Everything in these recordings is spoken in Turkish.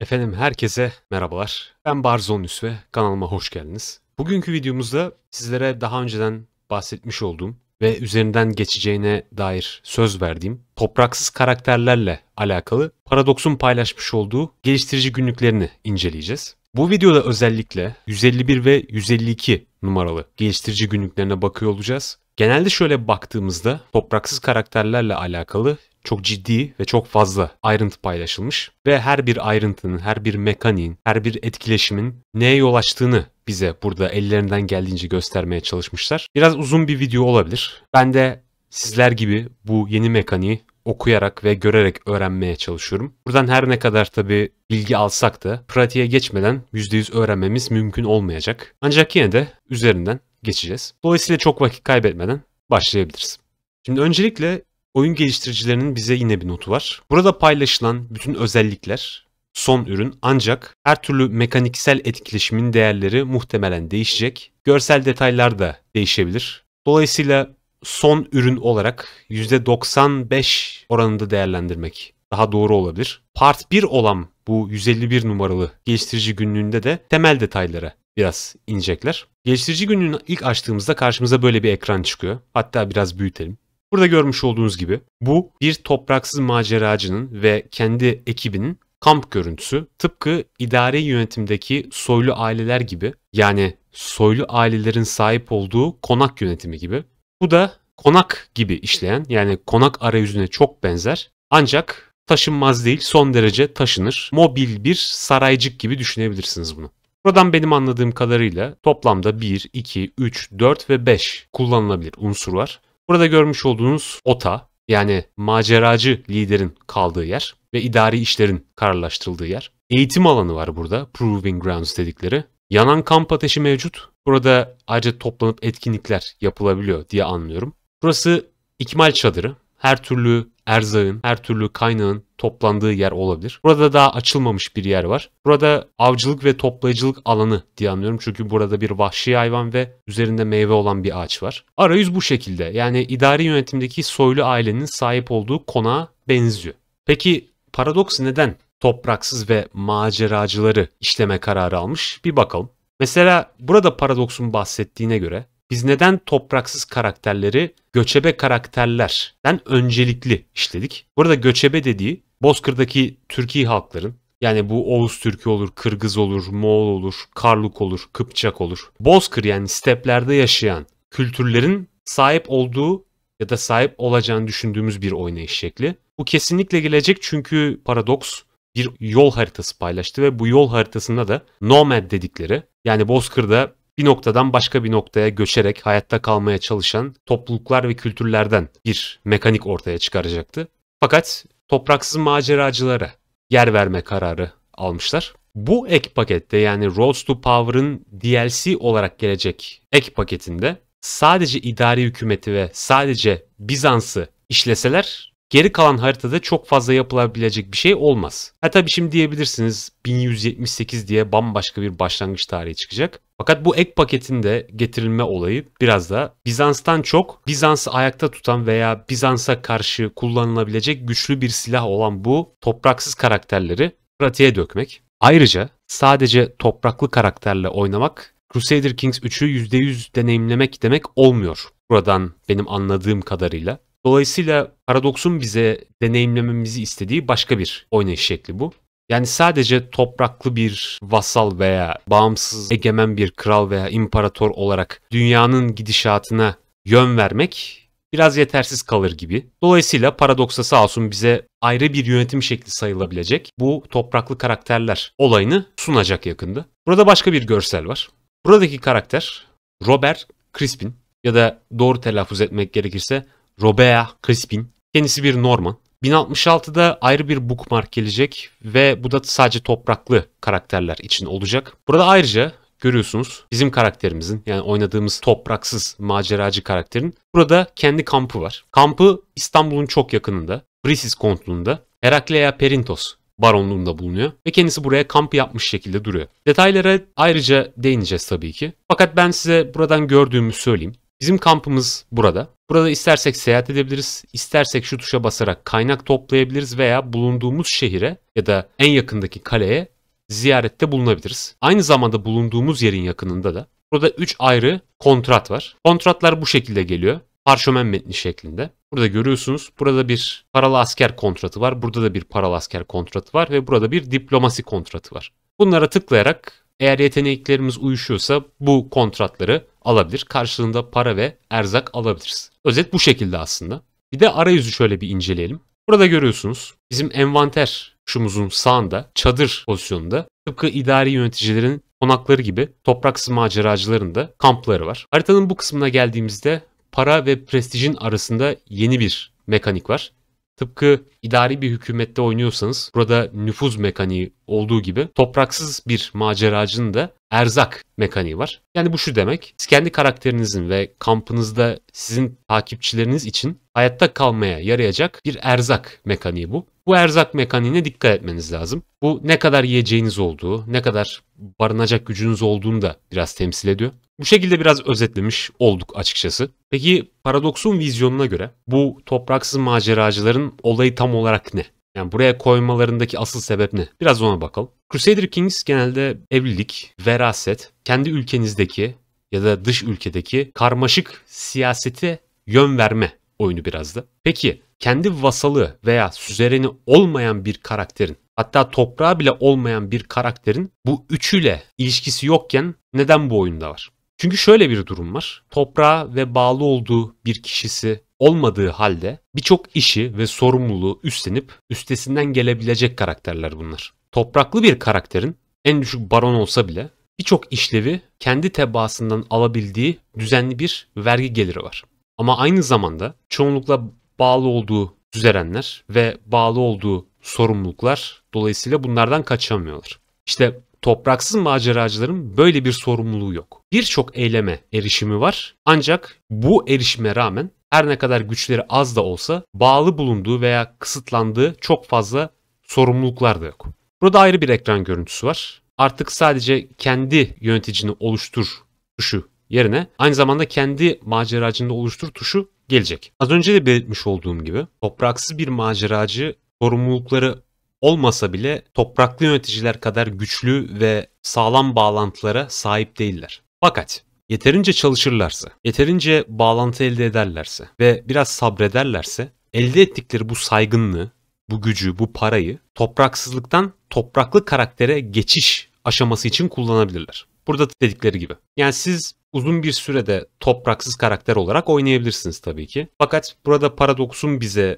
Efendim herkese merhabalar. Ben Barzon Nüs ve kanalıma hoş geldiniz. Bugünkü videomuzda sizlere daha önceden bahsetmiş olduğum ve üzerinden geçeceğine dair söz verdiğim topraksız karakterlerle alakalı paradoksun paylaşmış olduğu geliştirici günlüklerini inceleyeceğiz. Bu videoda özellikle 151 ve 152 numaralı geliştirici günlüklerine bakıyor olacağız. Genelde şöyle baktığımızda topraksız karakterlerle alakalı çok ciddi ve çok fazla ayrıntı paylaşılmış ve her bir ayrıntının, her bir mekaniğin, her bir etkileşimin neye yol açtığını bize burada ellerinden geldiğince göstermeye çalışmışlar. Biraz uzun bir video olabilir. Ben de sizler gibi bu yeni mekaniği okuyarak ve görerek öğrenmeye çalışıyorum. Buradan her ne kadar tabi bilgi alsak da pratiğe geçmeden %100 öğrenmemiz mümkün olmayacak. Ancak yine de üzerinden geçeceğiz. Dolayısıyla çok vakit kaybetmeden başlayabiliriz. Şimdi öncelikle oyun geliştiricilerinin bize yine bir notu var. Burada paylaşılan bütün özellikler son ürün ancak her türlü mekaniksel etkileşimin değerleri muhtemelen değişecek. Görsel detaylar da değişebilir. Dolayısıyla son ürün olarak %95 oranında değerlendirmek daha doğru olabilir. Part 1 olan bu 151 numaralı geliştirici günlüğünde de temel detaylara biraz inecekler. Geliştirici günlüğünü ilk açtığımızda karşımıza böyle bir ekran çıkıyor. Hatta biraz büyütelim. Burada görmüş olduğunuz gibi bu bir topraksız maceracının ve kendi ekibinin kamp görüntüsü tıpkı idari yönetimdeki soylu aileler gibi yani soylu ailelerin sahip olduğu konak yönetimi gibi. Bu da konak gibi işleyen yani konak arayüzüne çok benzer ancak taşınmaz değil son derece taşınır mobil bir saraycık gibi düşünebilirsiniz bunu. Buradan benim anladığım kadarıyla toplamda 1, 2, 3, 4 ve 5 kullanılabilir unsur var. Burada görmüş olduğunuz OTA yani maceracı liderin kaldığı yer ve idari işlerin kararlaştırıldığı yer. Eğitim alanı var burada. Proving Grounds dedikleri. Yanan kamp ateşi mevcut. Burada ayrıca toplanıp etkinlikler yapılabiliyor diye anlıyorum. Burası ikmal çadırı. Her türlü erzağın, her türlü kaynağın toplandığı yer olabilir. Burada daha açılmamış bir yer var. Burada avcılık ve toplayıcılık alanı diye anlıyorum. Çünkü burada bir vahşi hayvan ve üzerinde meyve olan bir ağaç var. Arayüz bu şekilde. Yani idari yönetimdeki soylu ailenin sahip olduğu konağa benziyor. Peki paradoks neden topraksız ve maceracıları işleme kararı almış? Bir bakalım. Mesela burada paradoksun bahsettiğine göre biz neden topraksız karakterleri göçebe karakterlerden öncelikli işledik? Burada göçebe dediği Bozkır'daki Türkiye halkların yani bu Oğuz Türkü olur, Kırgız olur, Moğol olur, Karluk olur, Kıpçak olur. Bozkır yani steplerde yaşayan kültürlerin sahip olduğu ya da sahip olacağını düşündüğümüz bir oynayış şekli. Bu kesinlikle gelecek çünkü paradoks bir yol haritası paylaştı ve bu yol haritasında da Nomad dedikleri yani Bozkır'da bir noktadan başka bir noktaya göçerek hayatta kalmaya çalışan topluluklar ve kültürlerden bir mekanik ortaya çıkaracaktı. Fakat topraksız maceracılara yer verme kararı almışlar. Bu ek pakette yani Rose to Power'ın DLC olarak gelecek ek paketinde sadece idari hükümeti ve sadece Bizans'ı işleseler Geri kalan haritada çok fazla yapılabilecek bir şey olmaz. Ha tabii şimdi diyebilirsiniz 1178 diye bambaşka bir başlangıç tarihi çıkacak. Fakat bu ek paketin de getirilme olayı biraz da Bizans'tan çok Bizans'ı ayakta tutan veya Bizans'a karşı kullanılabilecek güçlü bir silah olan bu topraksız karakterleri pratiğe dökmek. Ayrıca sadece topraklı karakterle oynamak Crusader Kings 3'ü %100 deneyimlemek demek olmuyor. Buradan benim anladığım kadarıyla. Dolayısıyla paradoksun bize deneyimlememizi istediği başka bir oynayış şekli bu. Yani sadece topraklı bir vasal veya bağımsız egemen bir kral veya imparator olarak dünyanın gidişatına yön vermek biraz yetersiz kalır gibi. Dolayısıyla paradoksa sağ olsun bize ayrı bir yönetim şekli sayılabilecek bu topraklı karakterler olayını sunacak yakında. Burada başka bir görsel var. Buradaki karakter Robert Crispin ya da doğru telaffuz etmek gerekirse Robea Crispin. Kendisi bir Norman. 1066'da ayrı bir bookmark gelecek ve bu da sadece topraklı karakterler için olacak. Burada ayrıca görüyorsunuz bizim karakterimizin yani oynadığımız topraksız maceracı karakterin burada kendi kampı var. Kampı İstanbul'un çok yakınında, Brisis kontluğunda Herakleia Perintos baronluğunda bulunuyor ve kendisi buraya kamp yapmış şekilde duruyor. Detaylara ayrıca değineceğiz tabii ki. Fakat ben size buradan gördüğümü söyleyeyim. Bizim kampımız burada. Burada istersek seyahat edebiliriz, istersek şu tuşa basarak kaynak toplayabiliriz veya bulunduğumuz şehire ya da en yakındaki kaleye ziyarette bulunabiliriz. Aynı zamanda bulunduğumuz yerin yakınında da burada 3 ayrı kontrat var. Kontratlar bu şekilde geliyor. Parşömen metni şeklinde. Burada görüyorsunuz burada bir paralı asker kontratı var. Burada da bir paralı asker kontratı var ve burada bir diplomasi kontratı var. Bunlara tıklayarak eğer yeteneklerimiz uyuşuyorsa bu kontratları alabilir. Karşılığında para ve erzak alabiliriz. Özet bu şekilde aslında. Bir de arayüzü şöyle bir inceleyelim. Burada görüyorsunuz bizim envanter tuşumuzun sağında çadır pozisyonunda tıpkı idari yöneticilerin konakları gibi topraksız maceracıların da kampları var. Haritanın bu kısmına geldiğimizde para ve prestijin arasında yeni bir mekanik var. Tıpkı idari bir hükümette oynuyorsanız burada nüfuz mekaniği olduğu gibi topraksız bir maceracının da erzak mekaniği var. Yani bu şu demek. Siz kendi karakterinizin ve kampınızda sizin takipçileriniz için hayatta kalmaya yarayacak bir erzak mekaniği bu. Bu erzak mekaniğine dikkat etmeniz lazım. Bu ne kadar yiyeceğiniz olduğu, ne kadar barınacak gücünüz olduğunu da biraz temsil ediyor. Bu şekilde biraz özetlemiş olduk açıkçası. Peki paradoksun vizyonuna göre bu topraksız maceracıların olayı tam olarak ne? Yani buraya koymalarındaki asıl sebep ne? Biraz ona bakalım. Crusader Kings genelde evlilik, veraset, kendi ülkenizdeki ya da dış ülkedeki karmaşık siyasete yön verme oyunu biraz da. Peki kendi vasalı veya süzereni olmayan bir karakterin hatta toprağı bile olmayan bir karakterin bu üçüyle ilişkisi yokken neden bu oyunda var? Çünkü şöyle bir durum var. Toprağa ve bağlı olduğu bir kişisi olmadığı halde birçok işi ve sorumluluğu üstlenip üstesinden gelebilecek karakterler bunlar. Topraklı bir karakterin en düşük baron olsa bile birçok işlevi kendi tebaasından alabildiği düzenli bir vergi geliri var. Ama aynı zamanda çoğunlukla bağlı olduğu düzenler ve bağlı olduğu sorumluluklar dolayısıyla bunlardan kaçamıyorlar. İşte topraksız maceracıların böyle bir sorumluluğu yok. Birçok eyleme erişimi var ancak bu erişime rağmen her ne kadar güçleri az da olsa bağlı bulunduğu veya kısıtlandığı çok fazla sorumluluklar da yok. Burada ayrı bir ekran görüntüsü var. Artık sadece kendi yöneticini oluştur tuşu yerine aynı zamanda kendi maceracını oluştur tuşu gelecek. Az önce de belirtmiş olduğum gibi topraksız bir maceracı sorumlulukları olmasa bile topraklı yöneticiler kadar güçlü ve sağlam bağlantılara sahip değiller. Fakat yeterince çalışırlarsa, yeterince bağlantı elde ederlerse ve biraz sabrederlerse elde ettikleri bu saygınlığı, bu gücü, bu parayı topraksızlıktan topraklı karaktere geçiş aşaması için kullanabilirler. Burada dedikleri gibi. Yani siz uzun bir sürede topraksız karakter olarak oynayabilirsiniz tabii ki. Fakat burada paradoksun bize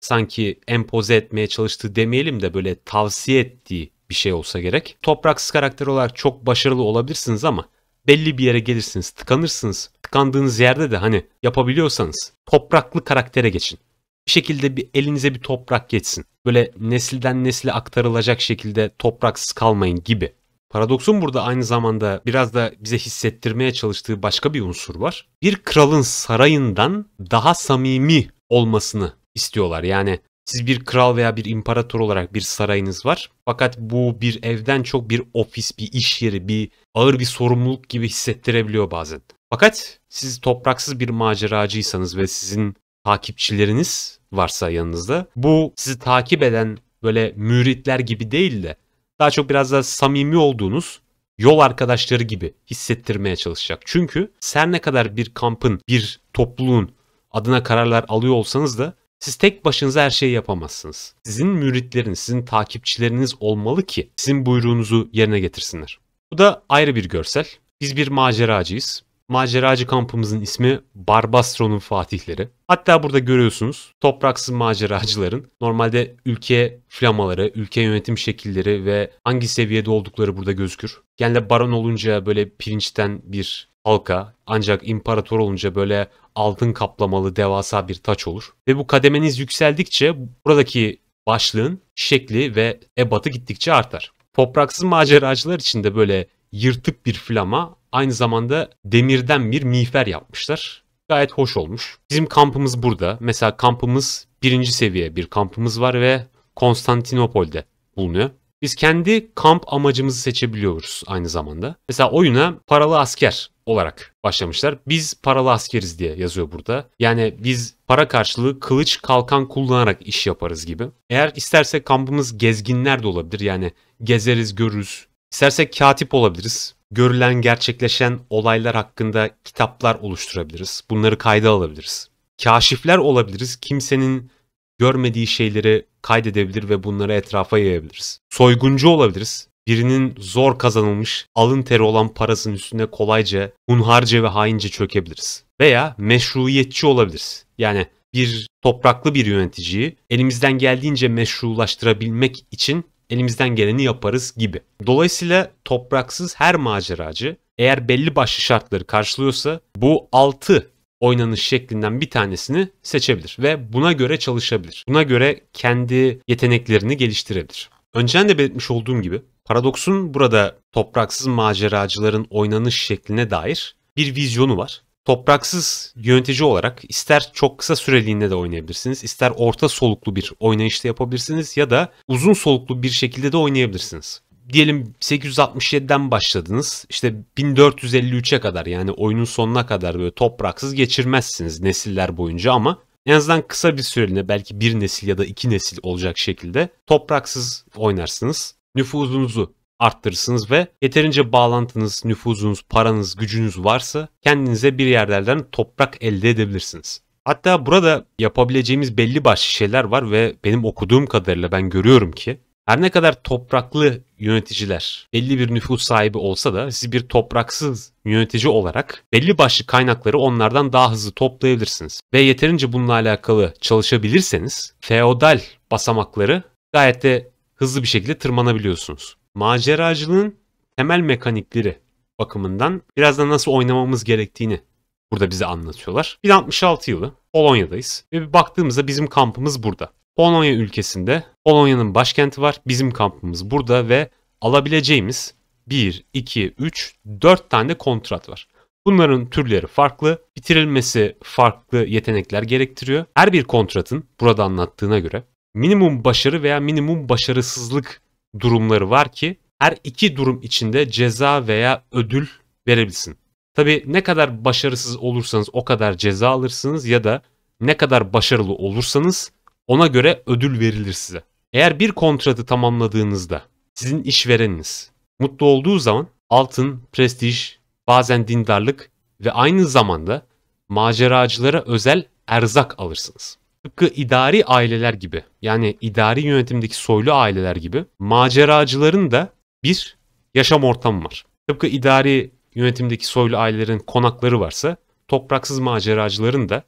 sanki empoze etmeye çalıştığı demeyelim de böyle tavsiye ettiği bir şey olsa gerek. Topraksız karakter olarak çok başarılı olabilirsiniz ama belli bir yere gelirsiniz, tıkanırsınız. Tıkandığınız yerde de hani yapabiliyorsanız topraklı karaktere geçin. Bir şekilde bir elinize bir toprak geçsin. Böyle nesilden nesile aktarılacak şekilde topraksız kalmayın gibi. Paradoksun burada aynı zamanda biraz da bize hissettirmeye çalıştığı başka bir unsur var. Bir kralın sarayından daha samimi olmasını istiyorlar. Yani siz bir kral veya bir imparator olarak bir sarayınız var. Fakat bu bir evden çok bir ofis, bir iş yeri, bir ağır bir sorumluluk gibi hissettirebiliyor bazen. Fakat siz topraksız bir maceracıysanız ve sizin takipçileriniz varsa yanınızda bu sizi takip eden böyle müritler gibi değil de daha çok biraz daha samimi olduğunuz yol arkadaşları gibi hissettirmeye çalışacak. Çünkü sen ne kadar bir kampın, bir topluluğun adına kararlar alıyor olsanız da siz tek başınıza her şeyi yapamazsınız. Sizin müritleriniz, sizin takipçileriniz olmalı ki sizin buyruğunuzu yerine getirsinler. Bu da ayrı bir görsel. Biz bir maceracıyız. Maceracı kampımızın ismi Barbastron'un fatihleri. Hatta burada görüyorsunuz topraksız maceracıların normalde ülke flamaları, ülke yönetim şekilleri ve hangi seviyede oldukları burada gözükür. Genelde baron olunca böyle pirinçten bir halka ancak imparator olunca böyle altın kaplamalı devasa bir taç olur. Ve bu kademeniz yükseldikçe buradaki başlığın şekli ve ebatı gittikçe artar. Topraksız maceracılar için de böyle yırtık bir flama aynı zamanda demirden bir miğfer yapmışlar. Gayet hoş olmuş. Bizim kampımız burada. Mesela kampımız birinci seviye bir kampımız var ve Konstantinopol'de bulunuyor. Biz kendi kamp amacımızı seçebiliyoruz aynı zamanda. Mesela oyuna paralı asker olarak başlamışlar. Biz paralı askeriz diye yazıyor burada. Yani biz para karşılığı kılıç kalkan kullanarak iş yaparız gibi. Eğer istersek kampımız gezginler de olabilir. Yani gezeriz görürüz. İstersek katip olabiliriz görülen, gerçekleşen olaylar hakkında kitaplar oluşturabiliriz. Bunları kayda alabiliriz. Kaşifler olabiliriz. Kimsenin görmediği şeyleri kaydedebilir ve bunları etrafa yayabiliriz. Soyguncu olabiliriz. Birinin zor kazanılmış, alın teri olan parasının üstüne kolayca, hunharca ve haince çökebiliriz. Veya meşruiyetçi olabiliriz. Yani bir topraklı bir yöneticiyi elimizden geldiğince meşrulaştırabilmek için elimizden geleni yaparız gibi. Dolayısıyla topraksız her maceracı eğer belli başlı şartları karşılıyorsa bu 6 oynanış şeklinden bir tanesini seçebilir ve buna göre çalışabilir. Buna göre kendi yeteneklerini geliştirebilir. Önceden de belirtmiş olduğum gibi paradoksun burada topraksız maceracıların oynanış şekline dair bir vizyonu var topraksız yönetici olarak ister çok kısa süreliğinde de oynayabilirsiniz, ister orta soluklu bir oynayışta yapabilirsiniz ya da uzun soluklu bir şekilde de oynayabilirsiniz. Diyelim 867'den başladınız işte 1453'e kadar yani oyunun sonuna kadar böyle topraksız geçirmezsiniz nesiller boyunca ama en azından kısa bir süreliğine belki bir nesil ya da iki nesil olacak şekilde topraksız oynarsınız. Nüfuzunuzu arttırırsınız ve yeterince bağlantınız, nüfuzunuz, paranız, gücünüz varsa kendinize bir yerlerden toprak elde edebilirsiniz. Hatta burada yapabileceğimiz belli başlı şeyler var ve benim okuduğum kadarıyla ben görüyorum ki her ne kadar topraklı yöneticiler belli bir nüfus sahibi olsa da siz bir topraksız yönetici olarak belli başlı kaynakları onlardan daha hızlı toplayabilirsiniz. Ve yeterince bununla alakalı çalışabilirseniz feodal basamakları gayet de hızlı bir şekilde tırmanabiliyorsunuz maceracılığın temel mekanikleri bakımından biraz da nasıl oynamamız gerektiğini burada bize anlatıyorlar. 1066 yılı Polonya'dayız ve baktığımızda bizim kampımız burada. Polonya ülkesinde Polonya'nın başkenti var. Bizim kampımız burada ve alabileceğimiz 1, 2, 3, 4 tane kontrat var. Bunların türleri farklı, bitirilmesi farklı yetenekler gerektiriyor. Her bir kontratın burada anlattığına göre minimum başarı veya minimum başarısızlık durumları var ki her iki durum içinde ceza veya ödül verebilsin. Tabi ne kadar başarısız olursanız o kadar ceza alırsınız ya da ne kadar başarılı olursanız ona göre ödül verilir size. Eğer bir kontratı tamamladığınızda sizin işvereniniz mutlu olduğu zaman altın, prestij, bazen dindarlık ve aynı zamanda maceracılara özel erzak alırsınız tıpkı idari aileler gibi yani idari yönetimdeki soylu aileler gibi maceracıların da bir yaşam ortamı var. Tıpkı idari yönetimdeki soylu ailelerin konakları varsa topraksız maceracıların da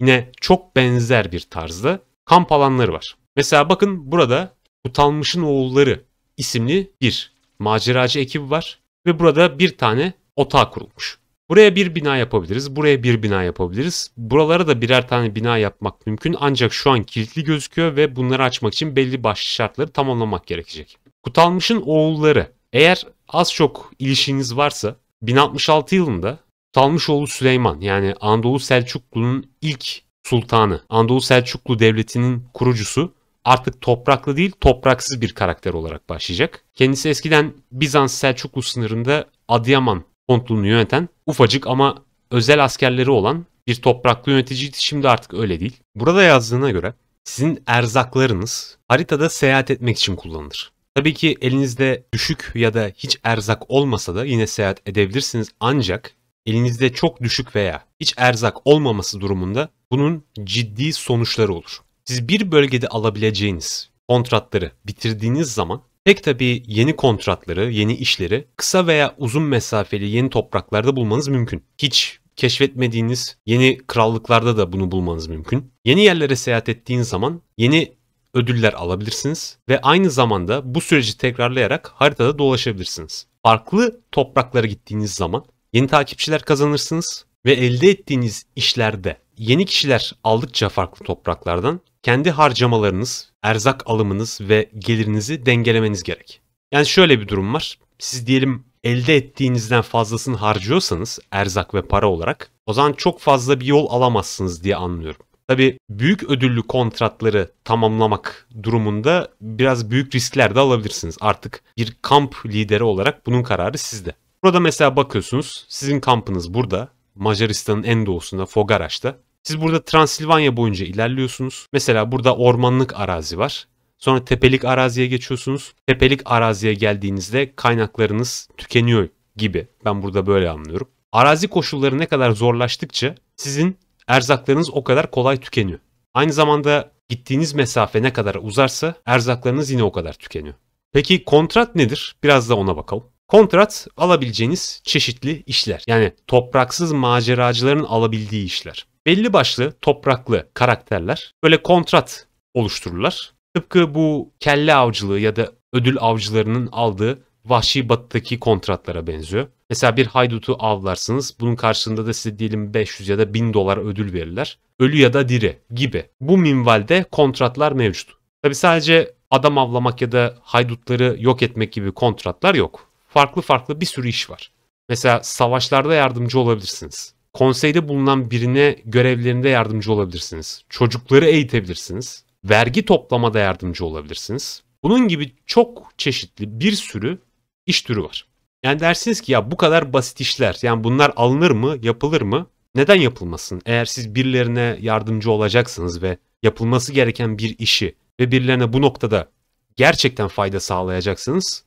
yine çok benzer bir tarzda kamp alanları var. Mesela bakın burada Utanmış'ın oğulları isimli bir maceracı ekibi var ve burada bir tane otağı kurulmuş. Buraya bir bina yapabiliriz. Buraya bir bina yapabiliriz. Buralara da birer tane bina yapmak mümkün. Ancak şu an kilitli gözüküyor ve bunları açmak için belli başlı şartları tamamlamak gerekecek. Kutalmış'ın oğulları. Eğer az çok ilişkiniz varsa 1066 yılında Kutalmışoğlu Süleyman yani Anadolu Selçuklu'nun ilk sultanı, Anadolu Selçuklu Devleti'nin kurucusu artık topraklı değil topraksız bir karakter olarak başlayacak. Kendisi eskiden Bizans Selçuklu sınırında Adıyaman kontrolünü yöneten ufacık ama özel askerleri olan bir topraklı yöneticiydi. Şimdi artık öyle değil. Burada yazdığına göre sizin erzaklarınız haritada seyahat etmek için kullanılır. Tabii ki elinizde düşük ya da hiç erzak olmasa da yine seyahat edebilirsiniz ancak elinizde çok düşük veya hiç erzak olmaması durumunda bunun ciddi sonuçları olur. Siz bir bölgede alabileceğiniz kontratları bitirdiğiniz zaman Pek tabii yeni kontratları, yeni işleri kısa veya uzun mesafeli yeni topraklarda bulmanız mümkün. Hiç keşfetmediğiniz yeni krallıklarda da bunu bulmanız mümkün. Yeni yerlere seyahat ettiğiniz zaman yeni ödüller alabilirsiniz ve aynı zamanda bu süreci tekrarlayarak haritada dolaşabilirsiniz. Farklı topraklara gittiğiniz zaman yeni takipçiler kazanırsınız ve elde ettiğiniz işlerde yeni kişiler aldıkça farklı topraklardan kendi harcamalarınız, erzak alımınız ve gelirinizi dengelemeniz gerek. Yani şöyle bir durum var. Siz diyelim elde ettiğinizden fazlasını harcıyorsanız erzak ve para olarak o zaman çok fazla bir yol alamazsınız diye anlıyorum. Tabi büyük ödüllü kontratları tamamlamak durumunda biraz büyük riskler de alabilirsiniz. Artık bir kamp lideri olarak bunun kararı sizde. Burada mesela bakıyorsunuz sizin kampınız burada Macaristan'ın en doğusunda Fogaraş'ta. Siz burada Transilvanya boyunca ilerliyorsunuz. Mesela burada ormanlık arazi var. Sonra tepelik araziye geçiyorsunuz. Tepelik araziye geldiğinizde kaynaklarınız tükeniyor gibi. Ben burada böyle anlıyorum. Arazi koşulları ne kadar zorlaştıkça sizin erzaklarınız o kadar kolay tükeniyor. Aynı zamanda gittiğiniz mesafe ne kadar uzarsa erzaklarınız yine o kadar tükeniyor. Peki kontrat nedir? Biraz da ona bakalım. Kontrat alabileceğiniz çeşitli işler. Yani topraksız maceracıların alabildiği işler. Belli başlı topraklı karakterler böyle kontrat oluştururlar. Tıpkı bu kelle avcılığı ya da ödül avcılarının aldığı vahşi batıdaki kontratlara benziyor. Mesela bir haydutu avlarsınız. Bunun karşılığında da size diyelim 500 ya da 1000 dolar ödül verirler. Ölü ya da diri gibi. Bu minvalde kontratlar mevcut. Tabi sadece adam avlamak ya da haydutları yok etmek gibi kontratlar yok farklı farklı bir sürü iş var. Mesela savaşlarda yardımcı olabilirsiniz. Konseyde bulunan birine görevlerinde yardımcı olabilirsiniz. Çocukları eğitebilirsiniz. Vergi toplamada yardımcı olabilirsiniz. Bunun gibi çok çeşitli bir sürü iş türü var. Yani dersiniz ki ya bu kadar basit işler yani bunlar alınır mı yapılır mı? Neden yapılmasın? Eğer siz birilerine yardımcı olacaksınız ve yapılması gereken bir işi ve birilerine bu noktada gerçekten fayda sağlayacaksınız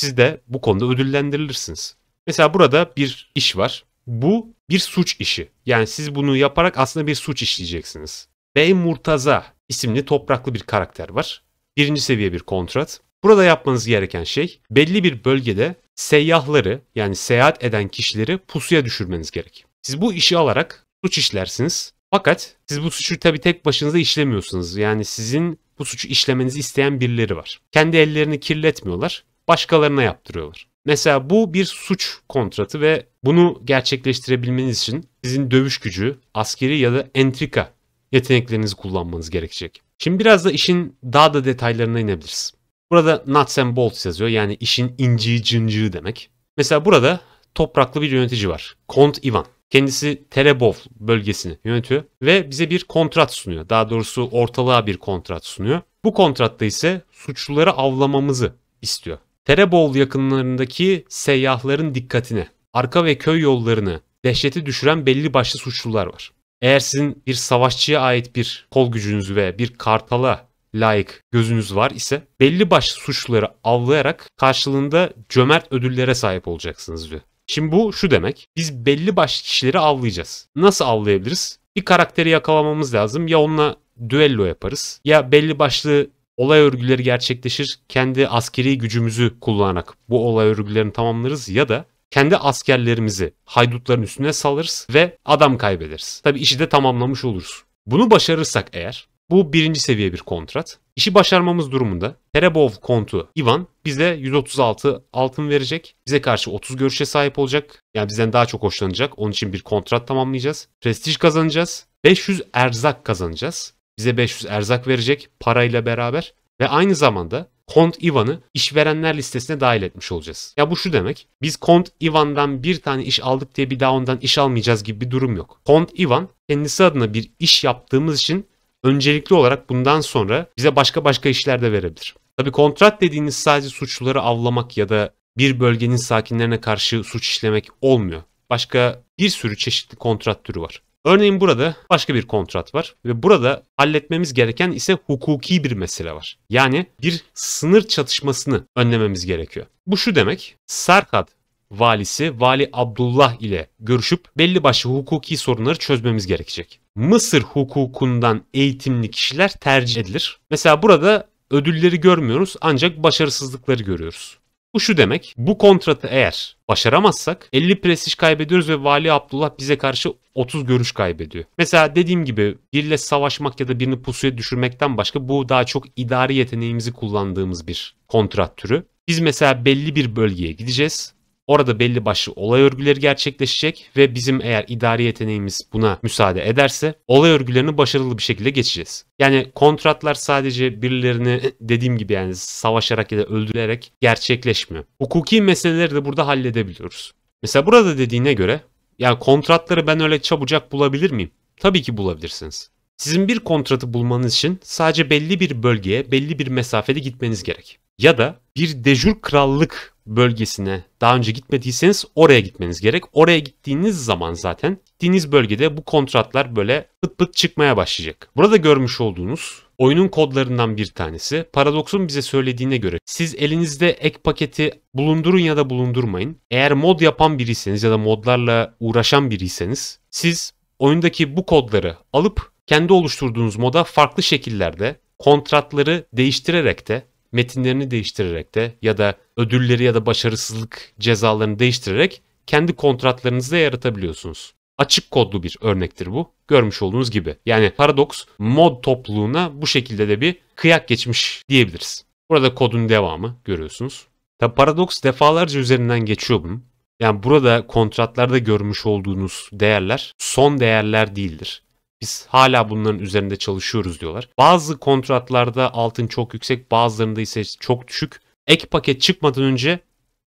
siz de bu konuda ödüllendirilirsiniz. Mesela burada bir iş var. Bu bir suç işi. Yani siz bunu yaparak aslında bir suç işleyeceksiniz. Bey Murtaza isimli topraklı bir karakter var. Birinci seviye bir kontrat. Burada yapmanız gereken şey belli bir bölgede seyyahları yani seyahat eden kişileri pusuya düşürmeniz gerek. Siz bu işi alarak suç işlersiniz. Fakat siz bu suçu tabii tek başınıza işlemiyorsunuz. Yani sizin bu suçu işlemenizi isteyen birileri var. Kendi ellerini kirletmiyorlar başkalarına yaptırıyorlar. Mesela bu bir suç kontratı ve bunu gerçekleştirebilmeniz için sizin dövüş gücü, askeri ya da entrika yeteneklerinizi kullanmanız gerekecek. Şimdi biraz da işin daha da detaylarına inebiliriz. Burada nuts and bolts yazıyor yani işin inciği cıncığı demek. Mesela burada topraklı bir yönetici var. Kont Ivan. Kendisi Terebov bölgesini yönetiyor ve bize bir kontrat sunuyor. Daha doğrusu ortalığa bir kontrat sunuyor. Bu kontratta ise suçluları avlamamızı istiyor. Terebol yakınlarındaki seyyahların dikkatini, arka ve köy yollarını dehşeti düşüren belli başlı suçlular var. Eğer sizin bir savaşçıya ait bir kol gücünüz ve bir kartala layık gözünüz var ise belli başlı suçluları avlayarak karşılığında cömert ödüllere sahip olacaksınız diyor. Şimdi bu şu demek. Biz belli başlı kişileri avlayacağız. Nasıl avlayabiliriz? Bir karakteri yakalamamız lazım. Ya onunla düello yaparız. Ya belli başlı olay örgüleri gerçekleşir kendi askeri gücümüzü kullanarak bu olay örgülerini tamamlarız ya da kendi askerlerimizi haydutların üstüne salırız ve adam kaybederiz. Tabi işi de tamamlamış oluruz. Bunu başarırsak eğer bu birinci seviye bir kontrat. İşi başarmamız durumunda Terebov kontu Ivan bize 136 altın verecek. Bize karşı 30 görüşe sahip olacak. Yani bizden daha çok hoşlanacak. Onun için bir kontrat tamamlayacağız. Prestij kazanacağız. 500 erzak kazanacağız bize 500 erzak verecek parayla beraber ve aynı zamanda Kont Ivan'ı işverenler listesine dahil etmiş olacağız. Ya bu şu demek. Biz Kont Ivan'dan bir tane iş aldık diye bir daha ondan iş almayacağız gibi bir durum yok. Kont Ivan kendisi adına bir iş yaptığımız için öncelikli olarak bundan sonra bize başka başka işler de verebilir. Tabi kontrat dediğiniz sadece suçluları avlamak ya da bir bölgenin sakinlerine karşı suç işlemek olmuyor. Başka bir sürü çeşitli kontrat türü var. Örneğin burada başka bir kontrat var ve burada halletmemiz gereken ise hukuki bir mesele var. Yani bir sınır çatışmasını önlememiz gerekiyor. Bu şu demek. Sarkad valisi Vali Abdullah ile görüşüp belli başlı hukuki sorunları çözmemiz gerekecek. Mısır hukukundan eğitimli kişiler tercih edilir. Mesela burada ödülleri görmüyoruz ancak başarısızlıkları görüyoruz. Bu şu demek. Bu kontratı eğer başaramazsak 50 prestij kaybediyoruz ve Vali Abdullah bize karşı 30 görüş kaybediyor. Mesela dediğim gibi biriyle savaşmak ya da birini pusuya düşürmekten başka bu daha çok idari yeteneğimizi kullandığımız bir kontrat türü. Biz mesela belli bir bölgeye gideceğiz Orada belli başlı olay örgüleri gerçekleşecek ve bizim eğer idari yeteneğimiz buna müsaade ederse olay örgülerini başarılı bir şekilde geçeceğiz. Yani kontratlar sadece birilerini dediğim gibi yani savaşarak ya da öldürerek gerçekleşmiyor. Hukuki meseleleri de burada halledebiliyoruz. Mesela burada dediğine göre ya kontratları ben öyle çabucak bulabilir miyim? Tabii ki bulabilirsiniz. Sizin bir kontratı bulmanız için sadece belli bir bölgeye, belli bir mesafede gitmeniz gerek. Ya da bir dejur krallık bölgesine daha önce gitmediyseniz oraya gitmeniz gerek. Oraya gittiğiniz zaman zaten gittiğiniz bölgede bu kontratlar böyle pıt pıt çıkmaya başlayacak. Burada görmüş olduğunuz oyunun kodlarından bir tanesi. Paradox'un bize söylediğine göre siz elinizde ek paketi bulundurun ya da bulundurmayın. Eğer mod yapan biriyseniz ya da modlarla uğraşan biriyseniz siz oyundaki bu kodları alıp kendi oluşturduğunuz moda farklı şekillerde kontratları değiştirerek de metinlerini değiştirerek de ya da ödülleri ya da başarısızlık cezalarını değiştirerek kendi kontratlarınızı da yaratabiliyorsunuz. Açık kodlu bir örnektir bu. Görmüş olduğunuz gibi. Yani Paradox mod topluluğuna bu şekilde de bir kıyak geçmiş diyebiliriz. Burada kodun devamı görüyorsunuz. Tabi Paradox defalarca üzerinden geçiyor bunun. Yani burada kontratlarda görmüş olduğunuz değerler son değerler değildir. Biz hala bunların üzerinde çalışıyoruz diyorlar. Bazı kontratlarda altın çok yüksek, bazılarında ise çok düşük. Ek paket çıkmadan önce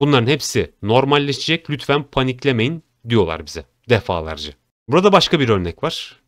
bunların hepsi normalleşecek. Lütfen paniklemeyin diyorlar bize defalarca. Burada başka bir örnek var.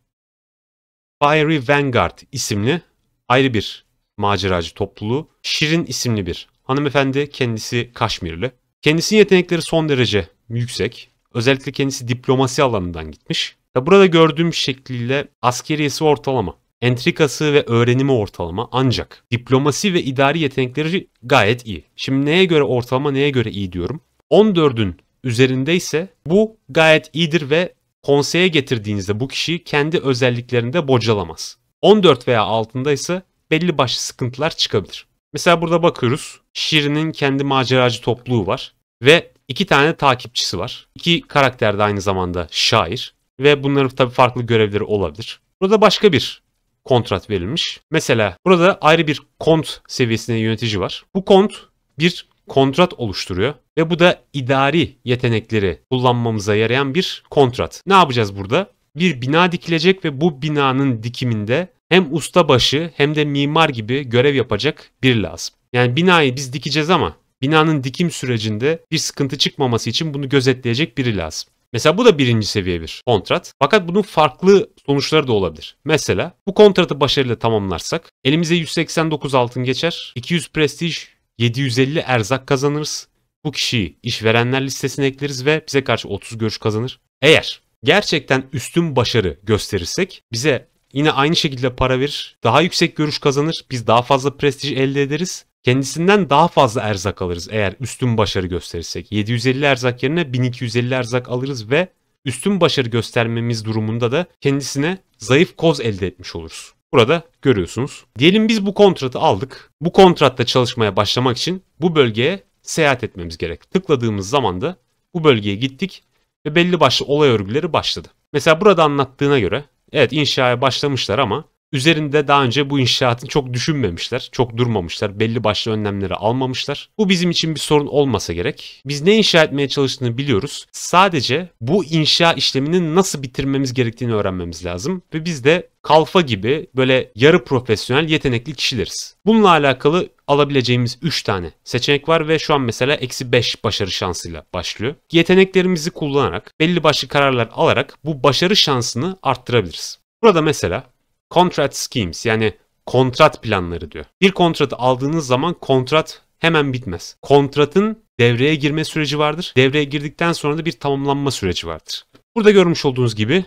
Fiery Vanguard isimli ayrı bir maceracı topluluğu. Şirin isimli bir hanımefendi kendisi Kaşmirli. Kendisinin yetenekleri son derece yüksek. Özellikle kendisi diplomasi alanından gitmiş. burada gördüğüm şekliyle askeriyesi ortalama entrikası ve öğrenimi ortalama ancak diplomasi ve idari yetenekleri gayet iyi. Şimdi neye göre ortalama neye göre iyi diyorum. 14'ün üzerindeyse bu gayet iyidir ve konseye getirdiğinizde bu kişi kendi özelliklerinde bocalamaz. 14 veya altında ise belli başlı sıkıntılar çıkabilir. Mesela burada bakıyoruz. Şirin'in kendi maceracı topluluğu var ve iki tane takipçisi var. İki karakter de aynı zamanda şair ve bunların tabii farklı görevleri olabilir. Burada başka bir kontrat verilmiş. Mesela burada ayrı bir kont seviyesinde yönetici var. Bu kont bir kontrat oluşturuyor ve bu da idari yetenekleri kullanmamıza yarayan bir kontrat. Ne yapacağız burada? Bir bina dikilecek ve bu binanın dikiminde hem ustabaşı hem de mimar gibi görev yapacak biri lazım. Yani binayı biz dikeceğiz ama binanın dikim sürecinde bir sıkıntı çıkmaması için bunu gözetleyecek biri lazım. Mesela bu da birinci seviye bir kontrat. Fakat bunun farklı sonuçları da olabilir. Mesela bu kontratı başarıyla tamamlarsak elimize 189 altın geçer, 200 prestij, 750 erzak kazanırız. Bu kişiyi işverenler listesine ekleriz ve bize karşı 30 görüş kazanır. Eğer gerçekten üstün başarı gösterirsek bize yine aynı şekilde para verir, daha yüksek görüş kazanır, biz daha fazla prestij elde ederiz Kendisinden daha fazla erzak alırız eğer üstün başarı gösterirsek. 750 erzak yerine 1250 erzak alırız ve üstün başarı göstermemiz durumunda da kendisine zayıf koz elde etmiş oluruz. Burada görüyorsunuz. Diyelim biz bu kontratı aldık. Bu kontratta çalışmaya başlamak için bu bölgeye seyahat etmemiz gerek. Tıkladığımız zaman da bu bölgeye gittik ve belli başlı olay örgüleri başladı. Mesela burada anlattığına göre evet inşaaya başlamışlar ama Üzerinde daha önce bu inşaatın çok düşünmemişler, çok durmamışlar, belli başlı önlemleri almamışlar. Bu bizim için bir sorun olmasa gerek. Biz ne inşa etmeye çalıştığını biliyoruz. Sadece bu inşa işleminin nasıl bitirmemiz gerektiğini öğrenmemiz lazım ve biz de Kalfa gibi böyle yarı profesyonel yetenekli kişileriz. Bununla alakalı alabileceğimiz 3 tane seçenek var ve şu an mesela eksi 5 başarı şansıyla başlıyor. Yeteneklerimizi kullanarak belli başlı kararlar alarak bu başarı şansını arttırabiliriz. Burada mesela Contract schemes yani kontrat planları diyor. Bir kontratı aldığınız zaman kontrat hemen bitmez. Kontratın devreye girme süreci vardır. Devreye girdikten sonra da bir tamamlanma süreci vardır. Burada görmüş olduğunuz gibi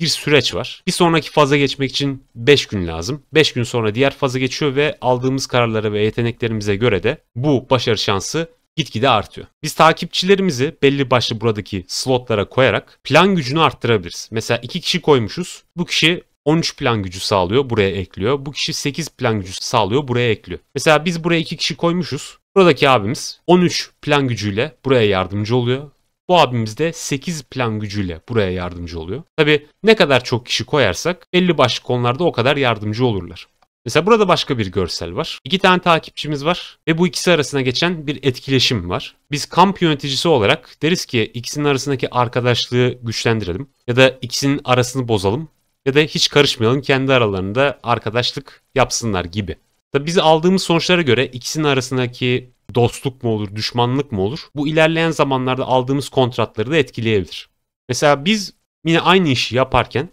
bir süreç var. Bir sonraki faza geçmek için 5 gün lazım. 5 gün sonra diğer faza geçiyor ve aldığımız kararlara ve yeteneklerimize göre de bu başarı şansı gitgide artıyor. Biz takipçilerimizi belli başlı buradaki slotlara koyarak plan gücünü arttırabiliriz. Mesela iki kişi koymuşuz. Bu kişi 13 plan gücü sağlıyor buraya ekliyor. Bu kişi 8 plan gücü sağlıyor buraya ekliyor. Mesela biz buraya 2 kişi koymuşuz. Buradaki abimiz 13 plan gücüyle buraya yardımcı oluyor. Bu abimiz de 8 plan gücüyle buraya yardımcı oluyor. Tabi ne kadar çok kişi koyarsak belli başlı konularda o kadar yardımcı olurlar. Mesela burada başka bir görsel var. İki tane takipçimiz var ve bu ikisi arasına geçen bir etkileşim var. Biz kamp yöneticisi olarak deriz ki ikisinin arasındaki arkadaşlığı güçlendirelim ya da ikisinin arasını bozalım ya da hiç karışmayalım kendi aralarında arkadaşlık yapsınlar gibi. Tabi biz aldığımız sonuçlara göre ikisinin arasındaki dostluk mu olur, düşmanlık mı olur? Bu ilerleyen zamanlarda aldığımız kontratları da etkileyebilir. Mesela biz yine aynı işi yaparken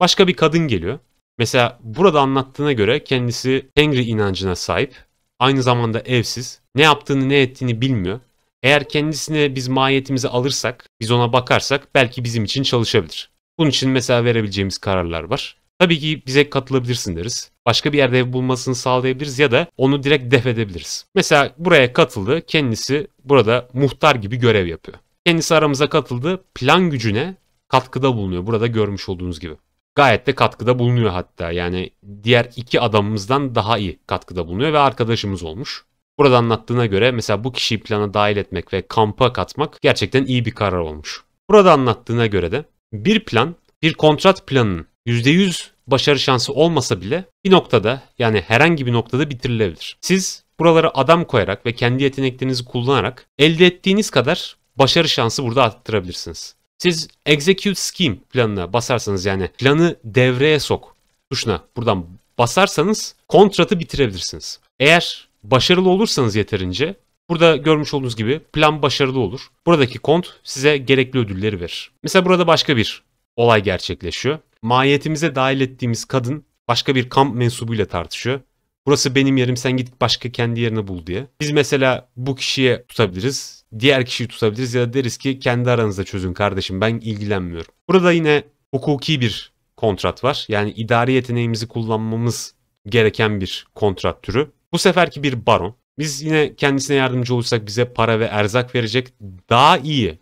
başka bir kadın geliyor. Mesela burada anlattığına göre kendisi Tengri inancına sahip. Aynı zamanda evsiz. Ne yaptığını ne ettiğini bilmiyor. Eğer kendisine biz mahiyetimizi alırsak, biz ona bakarsak belki bizim için çalışabilir. Bunun için mesela verebileceğimiz kararlar var. Tabii ki bize katılabilirsin deriz. Başka bir yerde ev bulmasını sağlayabiliriz ya da onu direkt def edebiliriz. Mesela buraya katıldı. Kendisi burada muhtar gibi görev yapıyor. Kendisi aramıza katıldı. Plan gücüne katkıda bulunuyor. Burada görmüş olduğunuz gibi. Gayet de katkıda bulunuyor hatta. Yani diğer iki adamımızdan daha iyi katkıda bulunuyor ve arkadaşımız olmuş. Burada anlattığına göre mesela bu kişiyi plana dahil etmek ve kampa katmak gerçekten iyi bir karar olmuş. Burada anlattığına göre de bir plan, bir kontrat planının %100 başarı şansı olmasa bile bir noktada yani herhangi bir noktada bitirilebilir. Siz buralara adam koyarak ve kendi yeteneklerinizi kullanarak elde ettiğiniz kadar başarı şansı burada arttırabilirsiniz. Siz execute scheme planına basarsanız yani planı devreye sok tuşuna buradan basarsanız kontratı bitirebilirsiniz. Eğer başarılı olursanız yeterince Burada görmüş olduğunuz gibi plan başarılı olur. Buradaki kont size gerekli ödülleri verir. Mesela burada başka bir olay gerçekleşiyor. Mahiyetimize dahil ettiğimiz kadın başka bir kamp mensubuyla tartışıyor. Burası benim yerim sen git başka kendi yerini bul diye. Biz mesela bu kişiye tutabiliriz. Diğer kişiyi tutabiliriz ya da deriz ki kendi aranızda çözün kardeşim ben ilgilenmiyorum. Burada yine hukuki bir kontrat var. Yani idari yeteneğimizi kullanmamız gereken bir kontrat türü. Bu seferki bir baron. Biz yine kendisine yardımcı olursak bize para ve erzak verecek daha iyi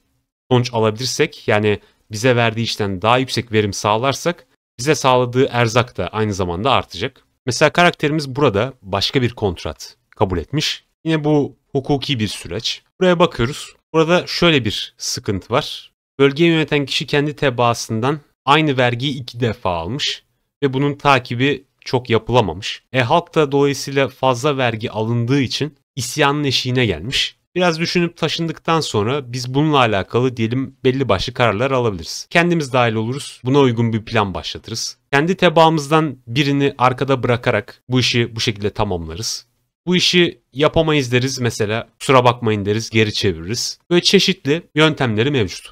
sonuç alabilirsek yani bize verdiği işten daha yüksek verim sağlarsak bize sağladığı erzak da aynı zamanda artacak. Mesela karakterimiz burada başka bir kontrat kabul etmiş. Yine bu hukuki bir süreç. Buraya bakıyoruz. Burada şöyle bir sıkıntı var. Bölgeyi yöneten kişi kendi tebaasından aynı vergiyi iki defa almış ve bunun takibi çok yapılamamış. E halk da dolayısıyla fazla vergi alındığı için isyanın eşiğine gelmiş. Biraz düşünüp taşındıktan sonra biz bununla alakalı diyelim belli başlı kararlar alabiliriz. Kendimiz dahil oluruz. Buna uygun bir plan başlatırız. Kendi tebaamızdan birini arkada bırakarak bu işi bu şekilde tamamlarız. Bu işi yapamayız deriz mesela. Kusura bakmayın deriz, geri çeviririz. Böyle çeşitli yöntemleri mevcut.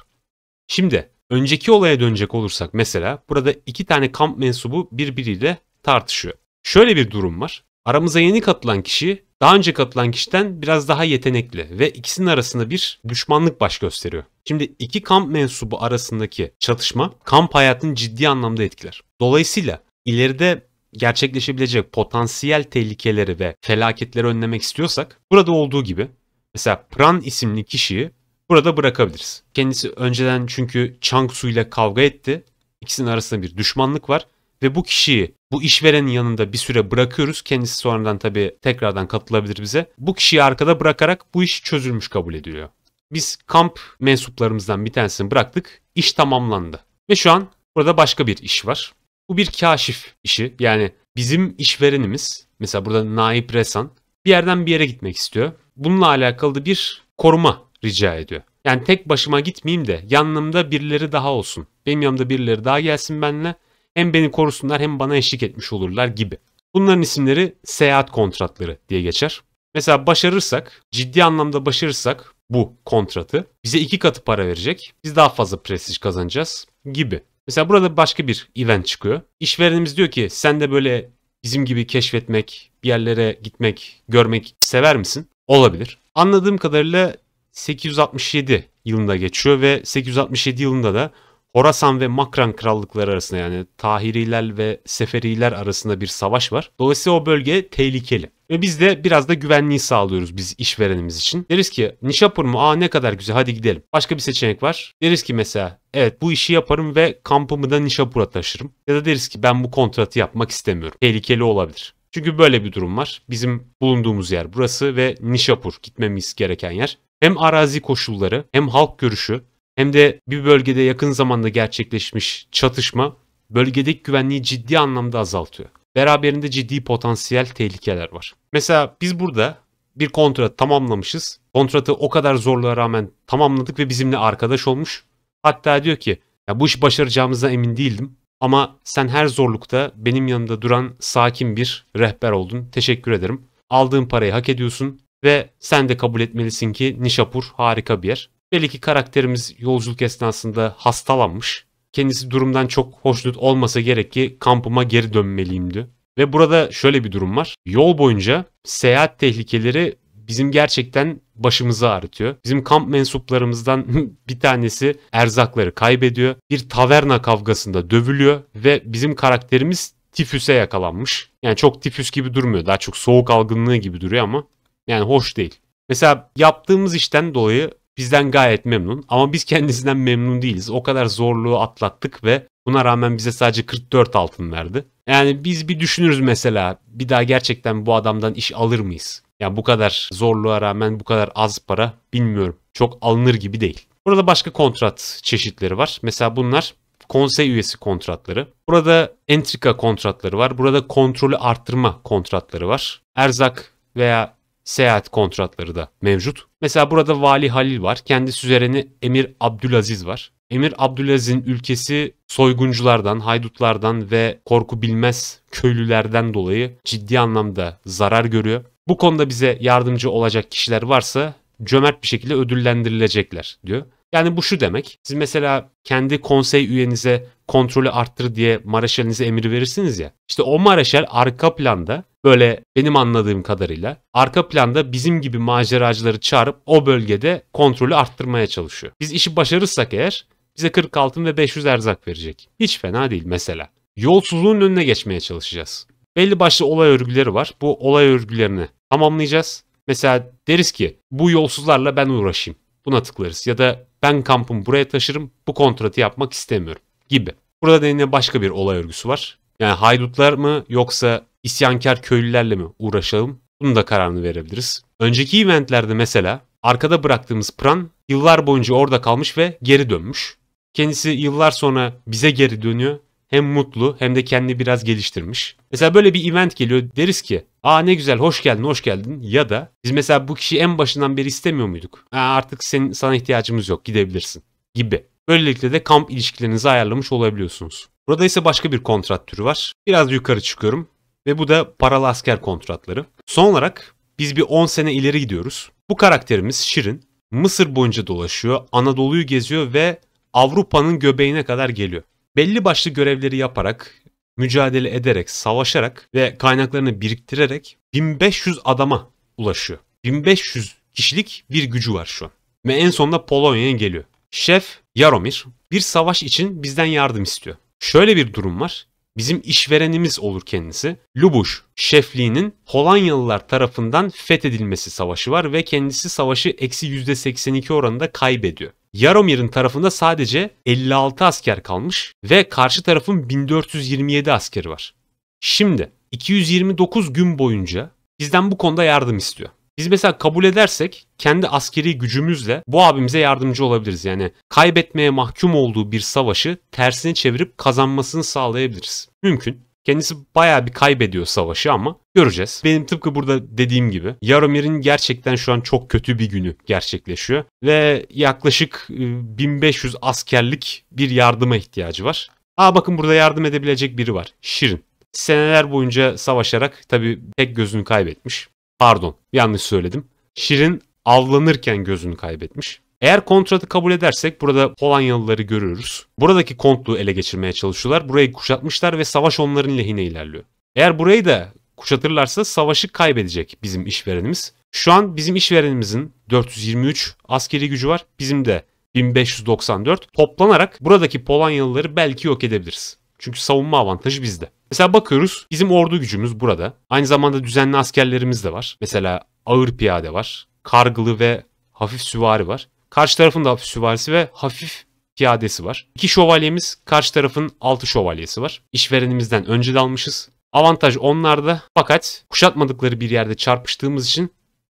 Şimdi önceki olaya dönecek olursak mesela burada iki tane kamp mensubu birbiriyle tartışıyor. Şöyle bir durum var. Aramıza yeni katılan kişi daha önce katılan kişiden biraz daha yetenekli ve ikisinin arasında bir düşmanlık baş gösteriyor. Şimdi iki kamp mensubu arasındaki çatışma kamp hayatını ciddi anlamda etkiler. Dolayısıyla ileride gerçekleşebilecek potansiyel tehlikeleri ve felaketleri önlemek istiyorsak burada olduğu gibi mesela Pran isimli kişiyi burada bırakabiliriz. Kendisi önceden çünkü Changsu ile kavga etti. İkisinin arasında bir düşmanlık var ve bu kişiyi bu işverenin yanında bir süre bırakıyoruz. Kendisi sonradan tabii tekrardan katılabilir bize. Bu kişiyi arkada bırakarak bu iş çözülmüş kabul ediliyor. Biz kamp mensuplarımızdan bir tanesini bıraktık. İş tamamlandı. Ve şu an burada başka bir iş var. Bu bir kaşif işi. Yani bizim işverenimiz mesela burada Naip Resan bir yerden bir yere gitmek istiyor. Bununla alakalı da bir koruma rica ediyor. Yani tek başıma gitmeyeyim de yanımda birileri daha olsun. Benim yanımda birileri daha gelsin benimle hem beni korusunlar hem bana eşlik etmiş olurlar gibi. Bunların isimleri seyahat kontratları diye geçer. Mesela başarırsak, ciddi anlamda başarırsak bu kontratı bize iki katı para verecek. Biz daha fazla prestij kazanacağız gibi. Mesela burada başka bir event çıkıyor. İşverenimiz diyor ki sen de böyle bizim gibi keşfetmek, bir yerlere gitmek, görmek sever misin? Olabilir. Anladığım kadarıyla 867 yılında geçiyor ve 867 yılında da Horasan ve Makran krallıkları arasında yani Tahiriler ve Seferiler arasında bir savaş var. Dolayısıyla o bölge tehlikeli. Ve biz de biraz da güvenliği sağlıyoruz biz işverenimiz için. Deriz ki Nişapur mu? Aa ne kadar güzel hadi gidelim. Başka bir seçenek var. Deriz ki mesela evet bu işi yaparım ve kampımı da Nişapur'a taşırım. Ya da deriz ki ben bu kontratı yapmak istemiyorum. Tehlikeli olabilir. Çünkü böyle bir durum var. Bizim bulunduğumuz yer burası ve Nişapur gitmemiz gereken yer. Hem arazi koşulları hem halk görüşü hem de bir bölgede yakın zamanda gerçekleşmiş çatışma bölgedeki güvenliği ciddi anlamda azaltıyor. Beraberinde ciddi potansiyel tehlikeler var. Mesela biz burada bir kontrat tamamlamışız. Kontratı o kadar zorluğa rağmen tamamladık ve bizimle arkadaş olmuş. Hatta diyor ki ya bu iş başaracağımıza emin değildim. Ama sen her zorlukta benim yanımda duran sakin bir rehber oldun. Teşekkür ederim. Aldığın parayı hak ediyorsun ve sen de kabul etmelisin ki Nişapur harika bir yer. Belli ki karakterimiz yolculuk esnasında hastalanmış. Kendisi durumdan çok hoşnut olmasa gerek ki kampıma geri dönmeliyimdi. Ve burada şöyle bir durum var. Yol boyunca seyahat tehlikeleri bizim gerçekten başımızı ağrıtıyor. Bizim kamp mensuplarımızdan bir tanesi erzakları kaybediyor. Bir taverna kavgasında dövülüyor ve bizim karakterimiz tifüse yakalanmış. Yani çok tifüs gibi durmuyor. Daha çok soğuk algınlığı gibi duruyor ama yani hoş değil. Mesela yaptığımız işten dolayı bizden gayet memnun ama biz kendisinden memnun değiliz. O kadar zorluğu atlattık ve buna rağmen bize sadece 44 altın verdi. Yani biz bir düşünürüz mesela bir daha gerçekten bu adamdan iş alır mıyız? Yani bu kadar zorluğa rağmen bu kadar az para bilmiyorum. Çok alınır gibi değil. Burada başka kontrat çeşitleri var. Mesela bunlar konsey üyesi kontratları. Burada entrika kontratları var. Burada kontrolü arttırma kontratları var. Erzak veya seyahat kontratları da mevcut. Mesela burada Vali Halil var. Kendi süreni Emir Abdülaziz var. Emir Abdülaziz'in ülkesi soygunculardan, haydutlardan ve korku bilmez köylülerden dolayı ciddi anlamda zarar görüyor. Bu konuda bize yardımcı olacak kişiler varsa cömert bir şekilde ödüllendirilecekler diyor. Yani bu şu demek. Siz mesela kendi konsey üyenize kontrolü arttır diye mareşalinize emir verirsiniz ya. İşte o mareşal arka planda böyle benim anladığım kadarıyla arka planda bizim gibi maceracıları çağırıp o bölgede kontrolü arttırmaya çalışıyor. Biz işi başarırsak eğer bize 40 altın ve 500 erzak verecek. Hiç fena değil mesela. Yolsuzluğun önüne geçmeye çalışacağız. Belli başlı olay örgüleri var. Bu olay örgülerini tamamlayacağız. Mesela deriz ki bu yolsuzlarla ben uğraşayım. Buna tıklarız. Ya da ben kampımı buraya taşırım bu kontratı yapmak istemiyorum gibi. Burada da yine başka bir olay örgüsü var. Yani haydutlar mı yoksa isyankar köylülerle mi uğraşalım? Bunu da kararını verebiliriz. Önceki eventlerde mesela arkada bıraktığımız Pran yıllar boyunca orada kalmış ve geri dönmüş. Kendisi yıllar sonra bize geri dönüyor. Hem mutlu hem de kendini biraz geliştirmiş. Mesela böyle bir event geliyor deriz ki aa ne güzel hoş geldin hoş geldin ya da biz mesela bu kişiyi en başından beri istemiyor muyduk? Aa, artık senin, sana ihtiyacımız yok gidebilirsin gibi. Böylelikle de kamp ilişkilerinizi ayarlamış olabiliyorsunuz. Burada ise başka bir kontrat türü var. Biraz yukarı çıkıyorum ve bu da paralı asker kontratları. Son olarak biz bir 10 sene ileri gidiyoruz. Bu karakterimiz Şirin Mısır boyunca dolaşıyor, Anadolu'yu geziyor ve Avrupa'nın göbeğine kadar geliyor. Belli başlı görevleri yaparak, mücadele ederek, savaşarak ve kaynaklarını biriktirerek 1500 adama ulaşıyor. 1500 kişilik bir gücü var şu an. Ve en sonunda Polonya'ya geliyor. Şef Yaromir bir savaş için bizden yardım istiyor. Şöyle bir durum var. Bizim işverenimiz olur kendisi. Lubuş şefliğinin Hollandalılar tarafından fethedilmesi savaşı var ve kendisi savaşı eksi %82 oranında kaybediyor. Yaromir'in tarafında sadece 56 asker kalmış ve karşı tarafın 1427 askeri var. Şimdi 229 gün boyunca bizden bu konuda yardım istiyor. Biz mesela kabul edersek kendi askeri gücümüzle bu abimize yardımcı olabiliriz. Yani kaybetmeye mahkum olduğu bir savaşı tersine çevirip kazanmasını sağlayabiliriz. Mümkün. Kendisi bayağı bir kaybediyor savaşı ama göreceğiz. Benim tıpkı burada dediğim gibi Yaromir'in gerçekten şu an çok kötü bir günü gerçekleşiyor. Ve yaklaşık 1500 e, askerlik bir yardıma ihtiyacı var. Aa bakın burada yardım edebilecek biri var. Şirin. Seneler boyunca savaşarak tabii pek gözünü kaybetmiş. Pardon yanlış söyledim. Şirin avlanırken gözünü kaybetmiş. Eğer kontratı kabul edersek burada Polonyalıları görüyoruz. Buradaki kontluğu ele geçirmeye çalışıyorlar. Burayı kuşatmışlar ve savaş onların lehine ilerliyor. Eğer burayı da kuşatırlarsa savaşı kaybedecek bizim işverenimiz. Şu an bizim işverenimizin 423 askeri gücü var. Bizim de 1594 toplanarak buradaki Polonyalıları belki yok edebiliriz. Çünkü savunma avantajı bizde. Mesela bakıyoruz bizim ordu gücümüz burada. Aynı zamanda düzenli askerlerimiz de var. Mesela ağır piyade var. Kargılı ve hafif süvari var. Karşı tarafın da hafif süvarisi ve hafif piyadesi var. İki şövalyemiz, karşı tarafın altı şövalyesi var. İşverenimizden önce de almışız. Avantaj onlarda fakat kuşatmadıkları bir yerde çarpıştığımız için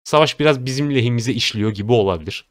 savaş biraz bizim lehimize işliyor gibi olabilir.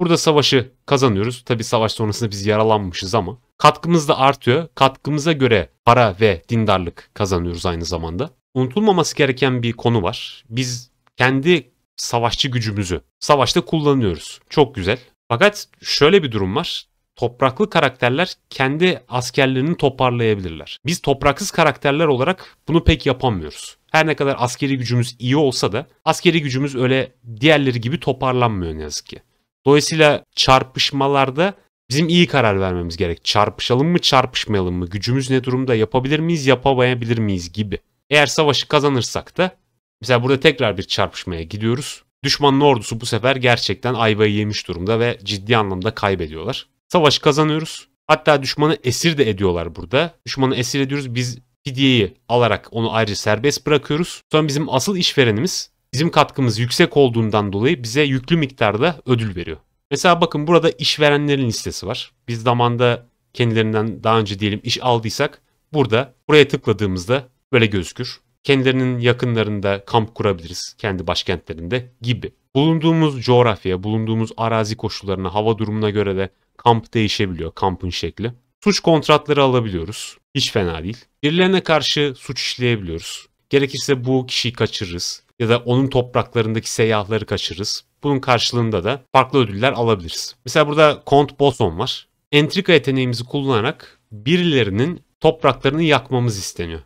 Burada savaşı kazanıyoruz. Tabi savaş sonrasında biz yaralanmışız ama katkımız da artıyor. Katkımıza göre para ve dindarlık kazanıyoruz aynı zamanda. Unutulmaması gereken bir konu var. Biz kendi savaşçı gücümüzü savaşta kullanıyoruz. Çok güzel. Fakat şöyle bir durum var. Topraklı karakterler kendi askerlerini toparlayabilirler. Biz topraksız karakterler olarak bunu pek yapamıyoruz. Her ne kadar askeri gücümüz iyi olsa da askeri gücümüz öyle diğerleri gibi toparlanmıyor ne yazık ki. Dolayısıyla çarpışmalarda bizim iyi karar vermemiz gerek. Çarpışalım mı çarpışmayalım mı? Gücümüz ne durumda? Yapabilir miyiz yapamayabilir miyiz gibi. Eğer savaşı kazanırsak da mesela burada tekrar bir çarpışmaya gidiyoruz. Düşmanın ordusu bu sefer gerçekten ayvayı yemiş durumda ve ciddi anlamda kaybediyorlar. Savaş kazanıyoruz. Hatta düşmanı esir de ediyorlar burada. Düşmanı esir ediyoruz. Biz fidyeyi alarak onu ayrıca serbest bırakıyoruz. Sonra bizim asıl işverenimiz bizim katkımız yüksek olduğundan dolayı bize yüklü miktarda ödül veriyor. Mesela bakın burada işverenlerin listesi var. Biz zamanda kendilerinden daha önce diyelim iş aldıysak burada buraya tıkladığımızda böyle gözükür. Kendilerinin yakınlarında kamp kurabiliriz kendi başkentlerinde gibi. Bulunduğumuz coğrafya, bulunduğumuz arazi koşullarına, hava durumuna göre de kamp değişebiliyor, kampın şekli. Suç kontratları alabiliyoruz. Hiç fena değil. Birilerine karşı suç işleyebiliyoruz. Gerekirse bu kişiyi kaçırırız ya da onun topraklarındaki seyahatleri kaçırırız. Bunun karşılığında da farklı ödüller alabiliriz. Mesela burada Kont Boson var. Entrika yeteneğimizi kullanarak birilerinin topraklarını yakmamız isteniyor.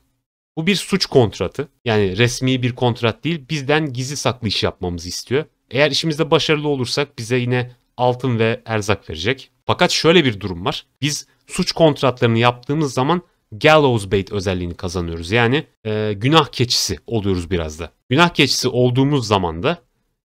Bu bir suç kontratı. Yani resmi bir kontrat değil bizden gizli saklı iş yapmamızı istiyor. Eğer işimizde başarılı olursak bize yine altın ve erzak verecek. Fakat şöyle bir durum var. Biz suç kontratlarını yaptığımız zaman gallows bait özelliğini kazanıyoruz. Yani e, günah keçisi oluyoruz biraz da. Günah keçisi olduğumuz zaman da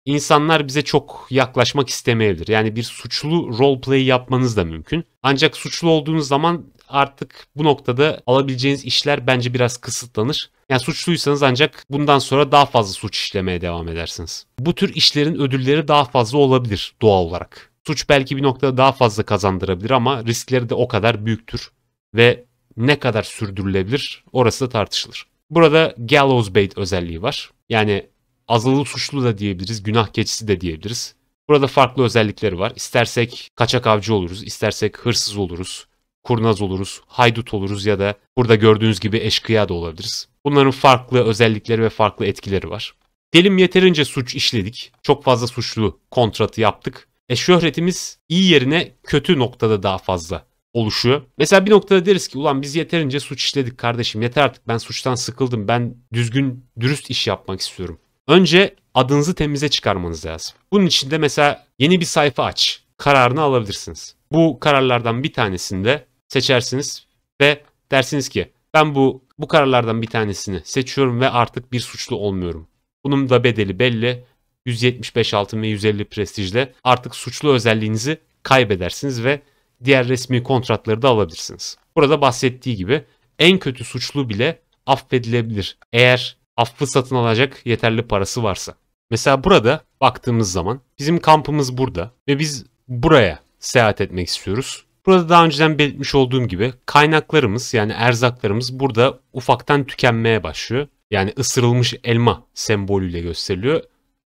insanlar bize çok yaklaşmak istemeyebilir. Yani bir suçlu roleplay yapmanız da mümkün. Ancak suçlu olduğunuz zaman artık bu noktada alabileceğiniz işler bence biraz kısıtlanır. Yani suçluysanız ancak bundan sonra daha fazla suç işlemeye devam edersiniz. Bu tür işlerin ödülleri daha fazla olabilir doğal olarak. Suç belki bir noktada daha fazla kazandırabilir ama riskleri de o kadar büyüktür. Ve ne kadar sürdürülebilir orası da tartışılır. Burada gallows bait özelliği var. Yani azılı suçlu da diyebiliriz, günah keçisi de diyebiliriz. Burada farklı özellikleri var. İstersek kaçak avcı oluruz, istersek hırsız oluruz, kurnaz oluruz, haydut oluruz ya da burada gördüğünüz gibi eşkıya da olabiliriz. Bunların farklı özellikleri ve farklı etkileri var. Delim yeterince suç işledik. Çok fazla suçlu kontratı yaptık. E şöhretimiz iyi yerine kötü noktada daha fazla oluşuyor. Mesela bir noktada deriz ki ulan biz yeterince suç işledik kardeşim yeter artık ben suçtan sıkıldım ben düzgün dürüst iş yapmak istiyorum. Önce adınızı temize çıkarmanız lazım. Bunun için de mesela yeni bir sayfa aç kararını alabilirsiniz. Bu kararlardan bir tanesini de seçersiniz ve dersiniz ki ben bu bu kararlardan bir tanesini seçiyorum ve artık bir suçlu olmuyorum. Bunun da bedeli belli. 175 altın ve 150 prestijle artık suçlu özelliğinizi kaybedersiniz ve diğer resmi kontratları da alabilirsiniz. Burada bahsettiği gibi en kötü suçlu bile affedilebilir eğer affı satın alacak yeterli parası varsa. Mesela burada baktığımız zaman bizim kampımız burada ve biz buraya seyahat etmek istiyoruz. Burada daha önceden belirtmiş olduğum gibi kaynaklarımız yani erzaklarımız burada ufaktan tükenmeye başlıyor. Yani ısırılmış elma sembolüyle gösteriliyor.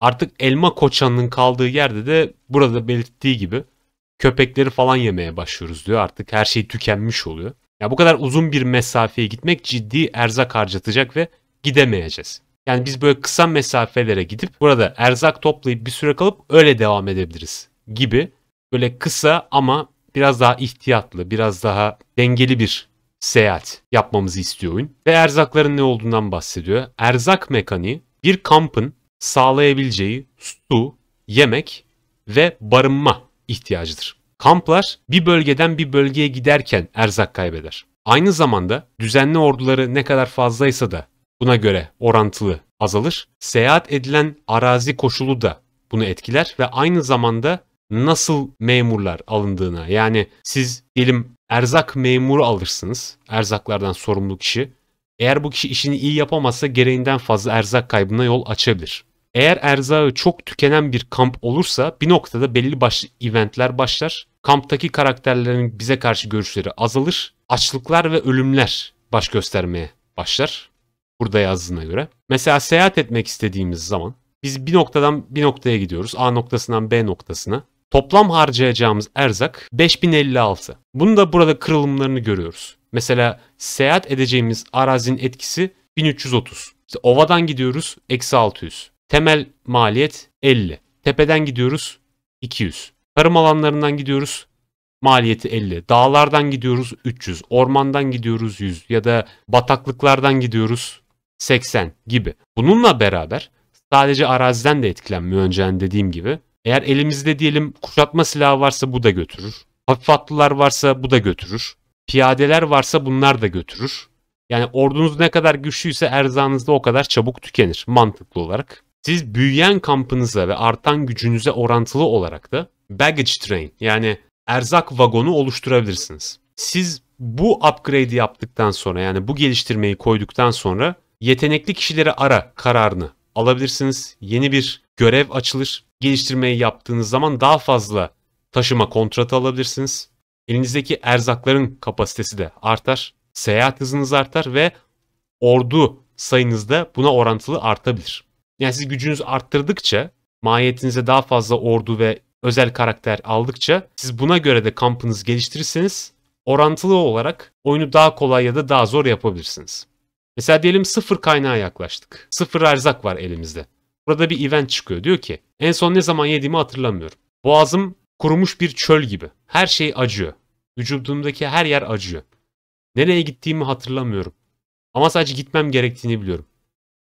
Artık elma koçanının kaldığı yerde de burada belirttiği gibi köpekleri falan yemeye başlıyoruz diyor. Artık her şey tükenmiş oluyor. Ya bu kadar uzun bir mesafeye gitmek ciddi erzak harcatacak ve gidemeyeceğiz. Yani biz böyle kısa mesafelere gidip burada erzak toplayıp bir süre kalıp öyle devam edebiliriz gibi böyle kısa ama biraz daha ihtiyatlı, biraz daha dengeli bir seyahat yapmamızı istiyor oyun. Ve erzakların ne olduğundan bahsediyor. Erzak mekaniği bir kampın sağlayabileceği su, yemek ve barınma ihtiyacıdır. Kamplar bir bölgeden bir bölgeye giderken erzak kaybeder. Aynı zamanda düzenli orduları ne kadar fazlaysa da buna göre orantılı azalır. Seyahat edilen arazi koşulu da bunu etkiler ve aynı zamanda nasıl memurlar alındığına yani siz diyelim erzak memuru alırsınız. Erzaklardan sorumlu kişi. Eğer bu kişi işini iyi yapamazsa gereğinden fazla erzak kaybına yol açabilir. Eğer erzağı çok tükenen bir kamp olursa bir noktada belli başlı eventler başlar. Kamptaki karakterlerin bize karşı görüşleri azalır. Açlıklar ve ölümler baş göstermeye başlar. Burada yazdığına göre. Mesela seyahat etmek istediğimiz zaman biz bir noktadan bir noktaya gidiyoruz. A noktasından B noktasına. Toplam harcayacağımız erzak 5056. Bunu da burada kırılımlarını görüyoruz. Mesela seyahat edeceğimiz arazinin etkisi 1330. İşte ovadan gidiyoruz eksi 600. Temel maliyet 50. Tepeden gidiyoruz 200. Tarım alanlarından gidiyoruz maliyeti 50. Dağlardan gidiyoruz 300. Ormandan gidiyoruz 100 ya da bataklıklardan gidiyoruz 80 gibi. Bununla beraber sadece araziden de etkilenmiyor önceden dediğim gibi. Eğer elimizde diyelim kuşatma silahı varsa bu da götürür. Hafif atlılar varsa bu da götürür. Piyadeler varsa bunlar da götürür. Yani ordunuz ne kadar güçlüyse erzağınız da o kadar çabuk tükenir mantıklı olarak. Siz büyüyen kampınıza ve artan gücünüze orantılı olarak da baggage train yani erzak vagonu oluşturabilirsiniz. Siz bu upgrade'i yaptıktan sonra yani bu geliştirmeyi koyduktan sonra yetenekli kişileri ara kararını alabilirsiniz. Yeni bir görev açılır. Geliştirmeyi yaptığınız zaman daha fazla taşıma kontratı alabilirsiniz. Elinizdeki erzakların kapasitesi de artar. Seyahat hızınız artar ve ordu sayınız da buna orantılı artabilir. Yani siz gücünüz arttırdıkça mahiyetinize daha fazla ordu ve özel karakter aldıkça siz buna göre de kampınızı geliştirirseniz orantılı olarak oyunu daha kolay ya da daha zor yapabilirsiniz. Mesela diyelim sıfır kaynağa yaklaştık. Sıfır erzak var elimizde. Burada bir event çıkıyor. Diyor ki en son ne zaman yediğimi hatırlamıyorum. Boğazım kurumuş bir çöl gibi. Her şey acıyor. Vücudumdaki her yer acıyor. Nereye gittiğimi hatırlamıyorum. Ama sadece gitmem gerektiğini biliyorum.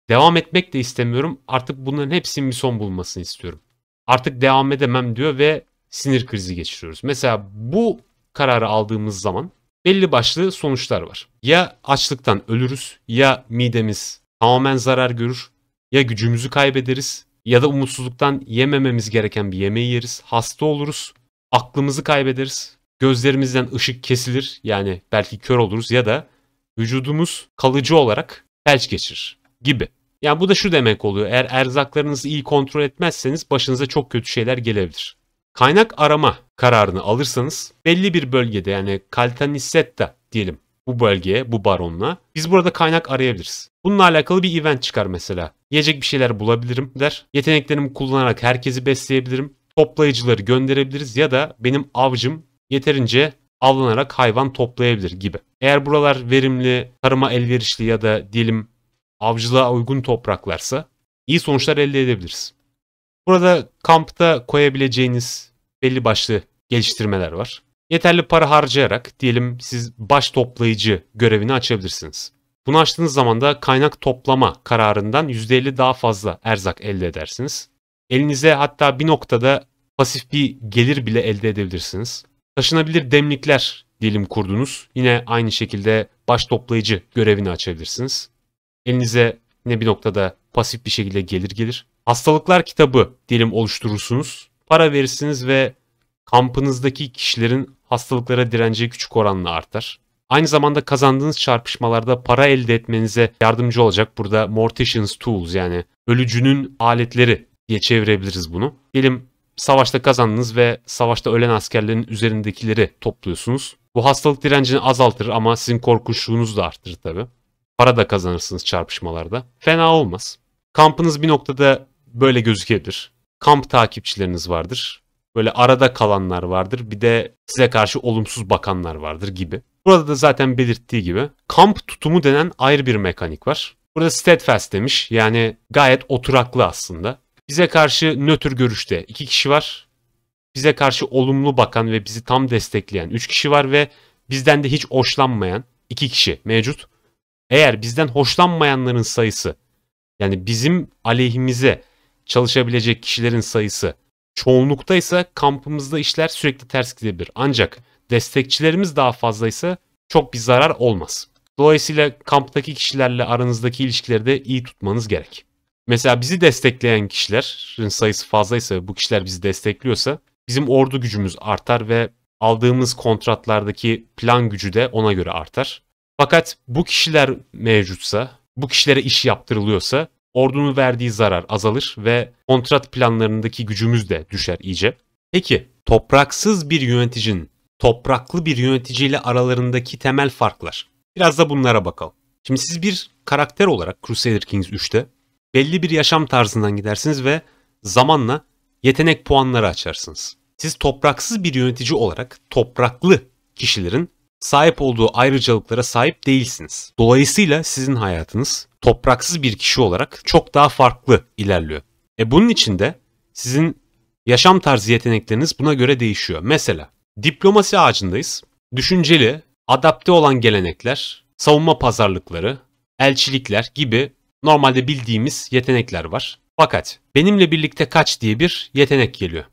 Devam etmek de istemiyorum. Artık bunların hepsinin bir son bulmasını istiyorum. Artık devam edemem diyor ve sinir krizi geçiriyoruz. Mesela bu kararı aldığımız zaman belli başlı sonuçlar var. Ya açlıktan ölürüz, ya midemiz tamamen zarar görür, ya gücümüzü kaybederiz, ya da umutsuzluktan yemememiz gereken bir yemeği yeriz, hasta oluruz, aklımızı kaybederiz, gözlerimizden ışık kesilir yani belki kör oluruz ya da vücudumuz kalıcı olarak felç geçirir gibi. Yani bu da şu demek oluyor. Eğer erzaklarınızı iyi kontrol etmezseniz başınıza çok kötü şeyler gelebilir. Kaynak arama kararını alırsanız belli bir bölgede yani Kaltanissetta diyelim bu bölgeye, bu baronla biz burada kaynak arayabiliriz. Bununla alakalı bir event çıkar mesela. Yiyecek bir şeyler bulabilirim der. Yeteneklerimi kullanarak herkesi besleyebilirim. Toplayıcıları gönderebiliriz ya da benim avcım yeterince avlanarak hayvan toplayabilir gibi. Eğer buralar verimli, tarıma elverişli ya da diyelim avcılığa uygun topraklarsa iyi sonuçlar elde edebiliriz. Burada kampta koyabileceğiniz belli başlı geliştirmeler var. Yeterli para harcayarak diyelim siz baş toplayıcı görevini açabilirsiniz. Bunu açtığınız zaman da kaynak toplama kararından %50 daha fazla erzak elde edersiniz. Elinize hatta bir noktada pasif bir gelir bile elde edebilirsiniz. Taşınabilir demlikler diyelim kurdunuz. Yine aynı şekilde baş toplayıcı görevini açabilirsiniz elinize ne bir noktada pasif bir şekilde gelir gelir. Hastalıklar kitabı diyelim oluşturursunuz. Para verirsiniz ve kampınızdaki kişilerin hastalıklara direnci küçük oranla artar. Aynı zamanda kazandığınız çarpışmalarda para elde etmenize yardımcı olacak. Burada Mortician's Tools yani ölücünün aletleri diye çevirebiliriz bunu. Diyelim savaşta kazandınız ve savaşta ölen askerlerin üzerindekileri topluyorsunuz. Bu hastalık direncini azaltır ama sizin korkunçluğunuzu da arttırır tabii para da kazanırsınız çarpışmalarda. Fena olmaz. Kampınız bir noktada böyle gözükebilir. Kamp takipçileriniz vardır. Böyle arada kalanlar vardır. Bir de size karşı olumsuz bakanlar vardır gibi. Burada da zaten belirttiği gibi kamp tutumu denen ayrı bir mekanik var. Burada steadfast demiş. Yani gayet oturaklı aslında. Bize karşı nötr görüşte iki kişi var. Bize karşı olumlu bakan ve bizi tam destekleyen üç kişi var ve bizden de hiç hoşlanmayan iki kişi mevcut. Eğer bizden hoşlanmayanların sayısı yani bizim aleyhimize çalışabilecek kişilerin sayısı çoğunluktaysa kampımızda işler sürekli ters gidebilir. Ancak destekçilerimiz daha fazlaysa çok bir zarar olmaz. Dolayısıyla kamptaki kişilerle aranızdaki ilişkileri de iyi tutmanız gerek. Mesela bizi destekleyen kişilerin sayısı fazlaysa bu kişiler bizi destekliyorsa bizim ordu gücümüz artar ve aldığımız kontratlardaki plan gücü de ona göre artar. Fakat bu kişiler mevcutsa, bu kişilere iş yaptırılıyorsa ordunun verdiği zarar azalır ve kontrat planlarındaki gücümüz de düşer iyice. Peki topraksız bir yöneticinin topraklı bir yöneticiyle aralarındaki temel farklar. Biraz da bunlara bakalım. Şimdi siz bir karakter olarak Crusader Kings 3'te belli bir yaşam tarzından gidersiniz ve zamanla yetenek puanları açarsınız. Siz topraksız bir yönetici olarak topraklı kişilerin sahip olduğu ayrıcalıklara sahip değilsiniz. Dolayısıyla sizin hayatınız topraksız bir kişi olarak çok daha farklı ilerliyor. E bunun için de sizin yaşam tarzı yetenekleriniz buna göre değişiyor. Mesela diplomasi ağacındayız. Düşünceli, adapte olan gelenekler, savunma pazarlıkları, elçilikler gibi normalde bildiğimiz yetenekler var. Fakat benimle birlikte kaç diye bir yetenek geliyor.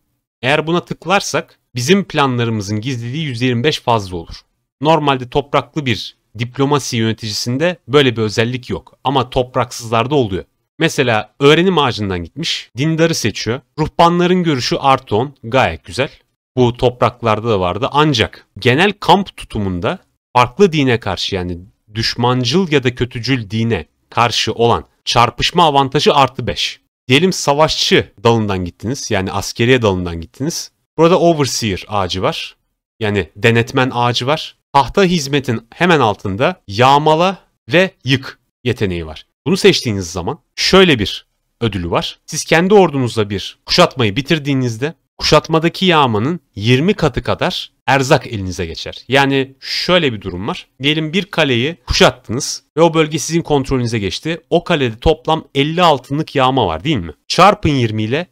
Eğer buna tıklarsak bizim planlarımızın gizliliği %25 fazla olur. Normalde topraklı bir diplomasi yöneticisinde böyle bir özellik yok ama topraksızlarda oluyor. Mesela öğrenim ağacından gitmiş, dindarı seçiyor. Ruhbanların görüşü artı 10, gayet güzel. Bu topraklarda da vardı ancak genel kamp tutumunda farklı dine karşı yani düşmancıl ya da kötücül dine karşı olan çarpışma avantajı artı 5. Diyelim savaşçı dalından gittiniz yani askeriye dalından gittiniz. Burada overseer ağacı var. Yani denetmen ağacı var tahta hizmetin hemen altında yağmala ve yık yeteneği var. Bunu seçtiğiniz zaman şöyle bir ödülü var. Siz kendi ordunuzla bir kuşatmayı bitirdiğinizde kuşatmadaki yağmanın 20 katı kadar erzak elinize geçer. Yani şöyle bir durum var. Diyelim bir kaleyi kuşattınız ve o bölge sizin kontrolünüze geçti. O kalede toplam 50 altınlık yağma var değil mi? Çarpın 20 ile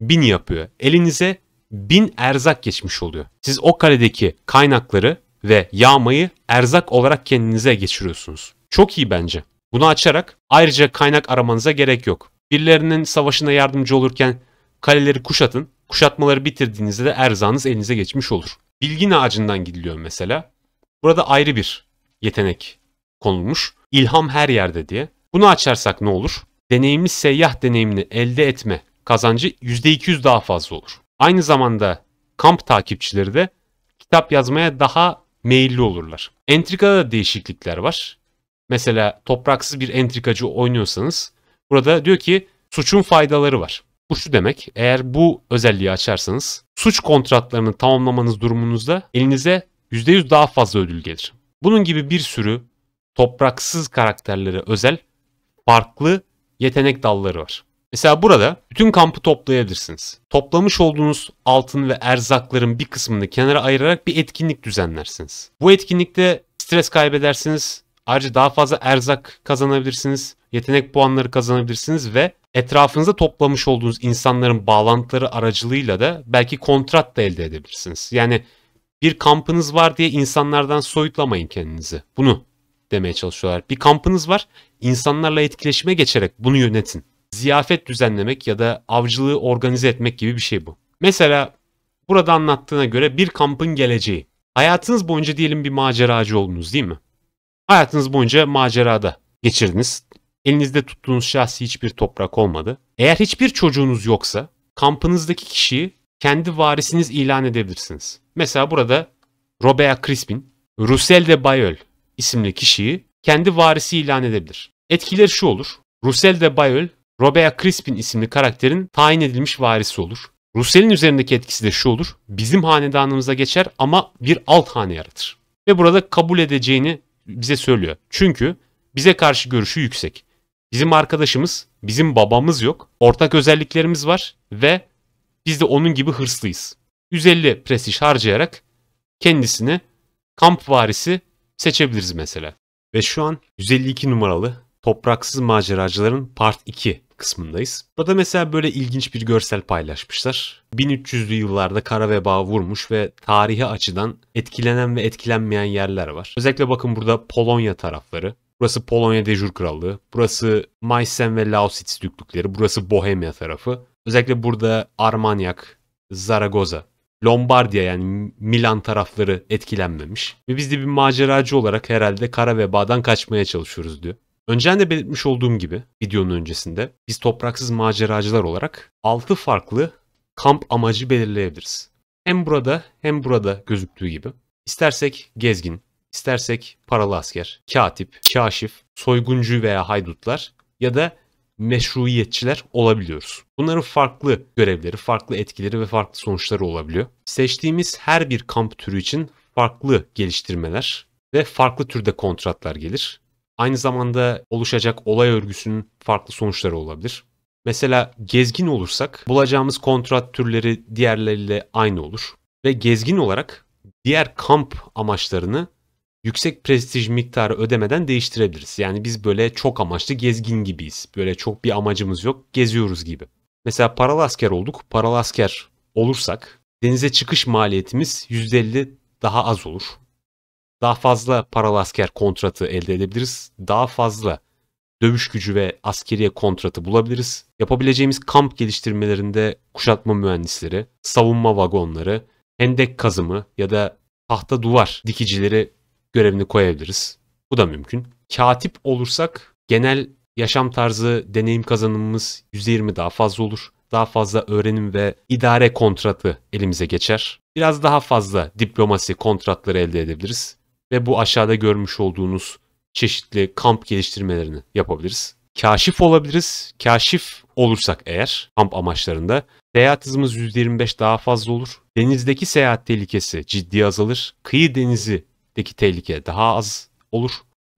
1000 yapıyor. Elinize 1000 erzak geçmiş oluyor. Siz o kaledeki kaynakları ve yağmayı erzak olarak kendinize geçiriyorsunuz. Çok iyi bence. Bunu açarak ayrıca kaynak aramanıza gerek yok. Birilerinin savaşına yardımcı olurken kaleleri kuşatın, kuşatmaları bitirdiğinizde de erzağınız elinize geçmiş olur. Bilgin ağacından gidiliyor mesela. Burada ayrı bir yetenek konulmuş. İlham her yerde diye. Bunu açarsak ne olur? Deneyimli seyyah deneyimini elde etme kazancı %200 daha fazla olur. Aynı zamanda kamp takipçileri de kitap yazmaya daha meyilli olurlar. Entrikada da değişiklikler var. Mesela topraksız bir entrikacı oynuyorsanız burada diyor ki suçun faydaları var. Bu şu demek eğer bu özelliği açarsanız suç kontratlarını tamamlamanız durumunuzda elinize %100 daha fazla ödül gelir. Bunun gibi bir sürü topraksız karakterlere özel farklı yetenek dalları var. Mesela burada bütün kampı toplayabilirsiniz. Toplamış olduğunuz altın ve erzakların bir kısmını kenara ayırarak bir etkinlik düzenlersiniz. Bu etkinlikte stres kaybedersiniz. Ayrıca daha fazla erzak kazanabilirsiniz. Yetenek puanları kazanabilirsiniz ve etrafınızda toplamış olduğunuz insanların bağlantıları aracılığıyla da belki kontrat da elde edebilirsiniz. Yani bir kampınız var diye insanlardan soyutlamayın kendinizi. Bunu demeye çalışıyorlar. Bir kampınız var. İnsanlarla etkileşime geçerek bunu yönetin ziyafet düzenlemek ya da avcılığı organize etmek gibi bir şey bu. Mesela burada anlattığına göre bir kampın geleceği. Hayatınız boyunca diyelim bir maceracı oldunuz değil mi? Hayatınız boyunca macerada geçirdiniz. Elinizde tuttuğunuz şahsi hiçbir toprak olmadı. Eğer hiçbir çocuğunuz yoksa kampınızdaki kişiyi kendi varisiniz ilan edebilirsiniz. Mesela burada Robea Crispin, Russell de Bayol isimli kişiyi kendi varisi ilan edebilir. Etkileri şu olur. Russell de Bayol Robea Crispin isimli karakterin tayin edilmiş varisi olur. Russell'in üzerindeki etkisi de şu olur. Bizim hanedanımıza geçer ama bir alt hane yaratır. Ve burada kabul edeceğini bize söylüyor. Çünkü bize karşı görüşü yüksek. Bizim arkadaşımız, bizim babamız yok. Ortak özelliklerimiz var ve biz de onun gibi hırslıyız. 150 prestij harcayarak kendisini kamp varisi seçebiliriz mesela. Ve şu an 152 numaralı Topraksız Maceracıların Part 2 kısmındayız. Burada mesela böyle ilginç bir görsel paylaşmışlar. 1300'lü yıllarda kara veba vurmuş ve tarihi açıdan etkilenen ve etkilenmeyen yerler var. Özellikle bakın burada Polonya tarafları, Burası Polonya Dejur Krallığı. Burası Meissen ve Lausitz düklükleri. Burası Bohemia tarafı. Özellikle burada Armanyak, Zaragoza, Lombardiya yani Milan tarafları etkilenmemiş. Ve biz de bir maceracı olarak herhalde kara vebadan kaçmaya çalışıyoruz diyor. Önceden de belirtmiş olduğum gibi videonun öncesinde biz topraksız maceracılar olarak 6 farklı kamp amacı belirleyebiliriz. Hem burada hem burada gözüktüğü gibi. istersek gezgin, istersek paralı asker, katip, kaşif, soyguncu veya haydutlar ya da meşruiyetçiler olabiliyoruz. Bunların farklı görevleri, farklı etkileri ve farklı sonuçları olabiliyor. Seçtiğimiz her bir kamp türü için farklı geliştirmeler ve farklı türde kontratlar gelir. Aynı zamanda oluşacak olay örgüsünün farklı sonuçları olabilir. Mesela gezgin olursak bulacağımız kontrat türleri diğerleriyle aynı olur. Ve gezgin olarak diğer kamp amaçlarını yüksek prestij miktarı ödemeden değiştirebiliriz. Yani biz böyle çok amaçlı gezgin gibiyiz. Böyle çok bir amacımız yok, geziyoruz gibi. Mesela paralı asker olduk. Paralı asker olursak denize çıkış maliyetimiz %50 daha az olur daha fazla paralı asker kontratı elde edebiliriz. Daha fazla dövüş gücü ve askeriye kontratı bulabiliriz. Yapabileceğimiz kamp geliştirmelerinde kuşatma mühendisleri, savunma vagonları, hendek kazımı ya da tahta duvar dikicileri görevini koyabiliriz. Bu da mümkün. Katip olursak genel yaşam tarzı deneyim kazanımımız %20 daha fazla olur. Daha fazla öğrenim ve idare kontratı elimize geçer. Biraz daha fazla diplomasi kontratları elde edebiliriz ve bu aşağıda görmüş olduğunuz çeşitli kamp geliştirmelerini yapabiliriz. Kaşif olabiliriz. Kaşif olursak eğer kamp amaçlarında seyahat hızımız %25 daha fazla olur. Denizdeki seyahat tehlikesi ciddi azalır. Kıyı denizideki tehlike daha az olur.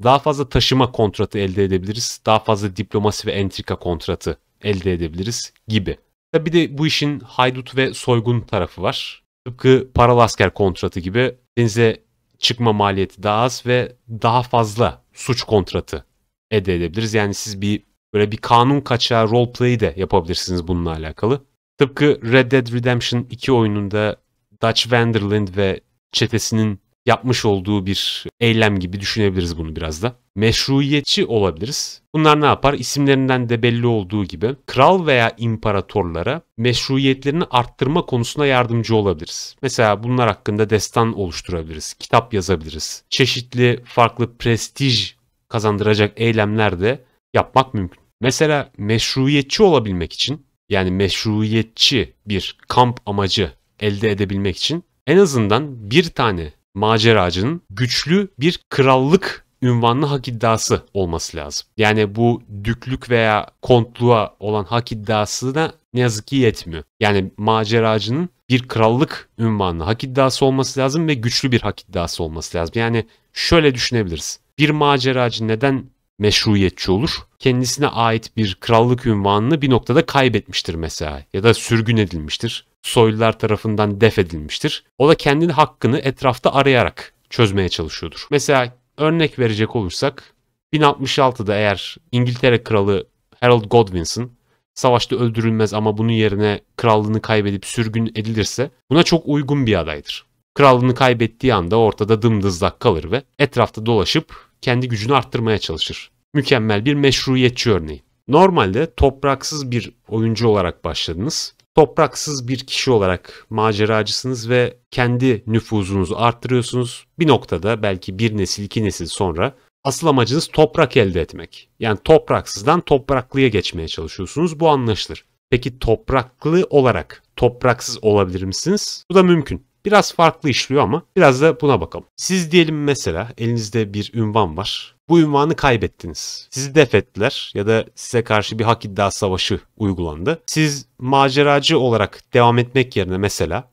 Daha fazla taşıma kontratı elde edebiliriz. Daha fazla diplomasi ve entrika kontratı elde edebiliriz gibi. Tabi de bu işin haydut ve soygun tarafı var. Tıpkı paralı asker kontratı gibi denize çıkma maliyeti daha az ve daha fazla suç kontratı elde edebiliriz. Yani siz bir böyle bir kanun kaçağı roleplay'i de yapabilirsiniz bununla alakalı. Tıpkı Red Dead Redemption 2 oyununda Dutch Vanderland ve çetesinin yapmış olduğu bir eylem gibi düşünebiliriz bunu biraz da meşruiyetçi olabiliriz. Bunlar ne yapar? İsimlerinden de belli olduğu gibi kral veya imparatorlara meşruiyetlerini arttırma konusunda yardımcı olabiliriz. Mesela bunlar hakkında destan oluşturabiliriz, kitap yazabiliriz. Çeşitli farklı prestij kazandıracak eylemler de yapmak mümkün. Mesela meşruiyetçi olabilmek için yani meşruiyetçi bir kamp amacı elde edebilmek için en azından bir tane maceracının güçlü bir krallık ünvanlı hak iddiası olması lazım. Yani bu düklük veya kontluğa olan hak iddiasına ne yazık ki yetmiyor. Yani maceracının bir krallık ünvanlı hak iddiası olması lazım ve güçlü bir hak iddiası olması lazım. Yani şöyle düşünebiliriz. Bir maceracı neden meşruiyetçi olur. Kendisine ait bir krallık ünvanını bir noktada kaybetmiştir mesela ya da sürgün edilmiştir. Soylular tarafından def edilmiştir. O da kendini hakkını etrafta arayarak çözmeye çalışıyordur. Mesela örnek verecek olursak 1066'da eğer İngiltere kralı Harold Godwinson savaşta öldürülmez ama bunun yerine krallığını kaybedip sürgün edilirse buna çok uygun bir adaydır. Krallığını kaybettiği anda ortada dımdızlak kalır ve etrafta dolaşıp kendi gücünü arttırmaya çalışır. Mükemmel bir meşruiyetçi örneği. Normalde topraksız bir oyuncu olarak başladınız topraksız bir kişi olarak maceracısınız ve kendi nüfuzunuzu arttırıyorsunuz. Bir noktada belki bir nesil iki nesil sonra asıl amacınız toprak elde etmek. Yani topraksızdan topraklıya geçmeye çalışıyorsunuz. Bu anlaşılır. Peki topraklı olarak topraksız olabilir misiniz? Bu da mümkün. Biraz farklı işliyor ama biraz da buna bakalım. Siz diyelim mesela elinizde bir ünvan var bu ünvanı kaybettiniz. Sizi def ettiler ya da size karşı bir hak iddia savaşı uygulandı. Siz maceracı olarak devam etmek yerine mesela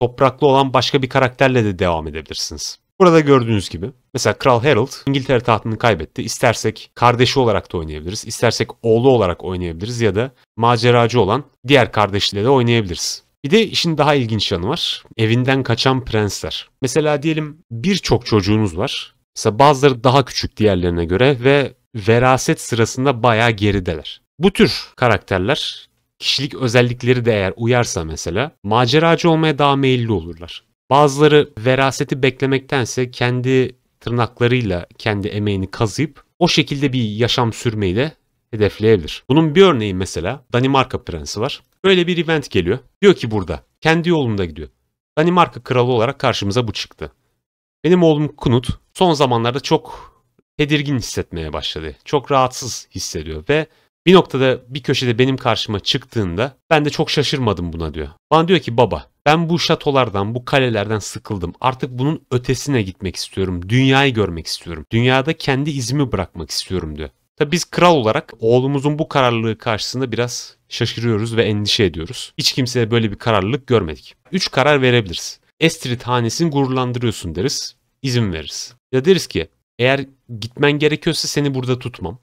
topraklı olan başka bir karakterle de devam edebilirsiniz. Burada gördüğünüz gibi mesela Kral Harold İngiltere tahtını kaybetti. İstersek kardeşi olarak da oynayabiliriz. istersek oğlu olarak oynayabiliriz ya da maceracı olan diğer kardeşiyle de oynayabiliriz. Bir de işin daha ilginç yanı var. Evinden kaçan prensler. Mesela diyelim birçok çocuğunuz var Mesela bazıları daha küçük diğerlerine göre ve veraset sırasında bayağı gerideler. Bu tür karakterler kişilik özellikleri de eğer uyarsa mesela maceracı olmaya daha meyilli olurlar. Bazıları veraseti beklemektense kendi tırnaklarıyla kendi emeğini kazıyıp o şekilde bir yaşam sürmeyi de hedefleyebilir. Bunun bir örneği mesela Danimarka prensi var. Böyle bir event geliyor. Diyor ki burada kendi yolunda gidiyor. Danimarka kralı olarak karşımıza bu çıktı. Benim oğlum Kunut son zamanlarda çok tedirgin hissetmeye başladı. Çok rahatsız hissediyor ve bir noktada bir köşede benim karşıma çıktığında ben de çok şaşırmadım buna diyor. Bana diyor ki baba ben bu şatolardan bu kalelerden sıkıldım. Artık bunun ötesine gitmek istiyorum. Dünyayı görmek istiyorum. Dünyada kendi izimi bırakmak istiyorum diyor. Tabi biz kral olarak oğlumuzun bu kararlılığı karşısında biraz şaşırıyoruz ve endişe ediyoruz. Hiç kimseye böyle bir kararlılık görmedik. Üç karar verebiliriz. Estri tanesini gururlandırıyorsun deriz. İzin veririz. Ya deriz ki eğer gitmen gerekiyorsa seni burada tutmam.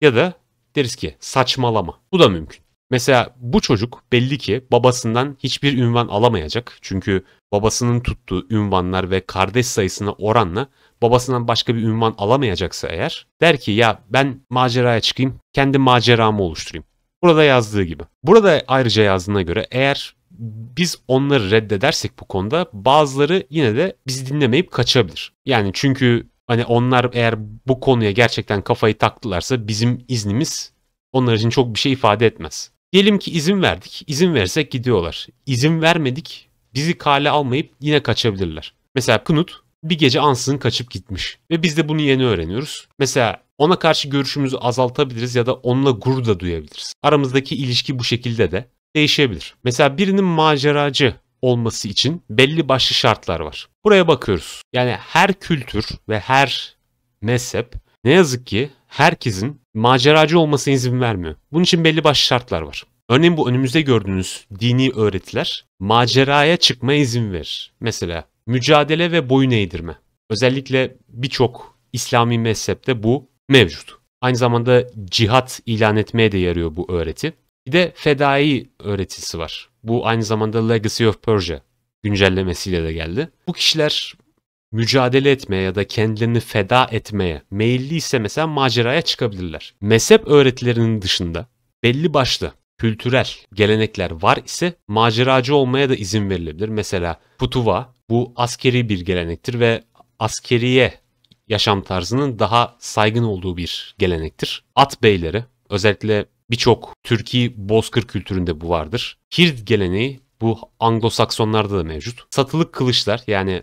Ya da deriz ki saçmalama. Bu da mümkün. Mesela bu çocuk belli ki babasından hiçbir ünvan alamayacak. Çünkü babasının tuttuğu ünvanlar ve kardeş sayısına oranla babasından başka bir ünvan alamayacaksa eğer der ki ya ben maceraya çıkayım, kendi maceramı oluşturayım. Burada yazdığı gibi. Burada ayrıca yazdığına göre eğer biz onları reddedersek bu konuda bazıları yine de bizi dinlemeyip kaçabilir. Yani çünkü hani onlar eğer bu konuya gerçekten kafayı taktılarsa bizim iznimiz onlar için çok bir şey ifade etmez. Diyelim ki izin verdik. izin verirsek gidiyorlar. İzin vermedik. Bizi kale almayıp yine kaçabilirler. Mesela Knut bir gece ansızın kaçıp gitmiş. Ve biz de bunu yeni öğreniyoruz. Mesela ona karşı görüşümüzü azaltabiliriz ya da onunla gurur da duyabiliriz. Aramızdaki ilişki bu şekilde de değişebilir. Mesela birinin maceracı olması için belli başlı şartlar var. Buraya bakıyoruz. Yani her kültür ve her mezhep ne yazık ki herkesin maceracı olmasına izin vermiyor. Bunun için belli başlı şartlar var. Örneğin bu önümüzde gördüğünüz dini öğretiler maceraya çıkmaya izin verir. Mesela mücadele ve boyun eğdirme. Özellikle birçok İslami mezhepte bu mevcut. Aynı zamanda cihat ilan etmeye de yarıyor bu öğreti. Bir de fedai öğretisi var. Bu aynı zamanda Legacy of Persia güncellemesiyle de geldi. Bu kişiler mücadele etmeye ya da kendilerini feda etmeye meyilli ise mesela maceraya çıkabilirler. Mezhep öğretilerinin dışında belli başlı kültürel gelenekler var ise maceracı olmaya da izin verilebilir. Mesela putuva bu askeri bir gelenektir ve askeriye yaşam tarzının daha saygın olduğu bir gelenektir. At beyleri özellikle Birçok Türkiye bozkır kültüründe bu vardır. Hird geleneği bu Anglo-Saksonlarda da mevcut. Satılık kılıçlar yani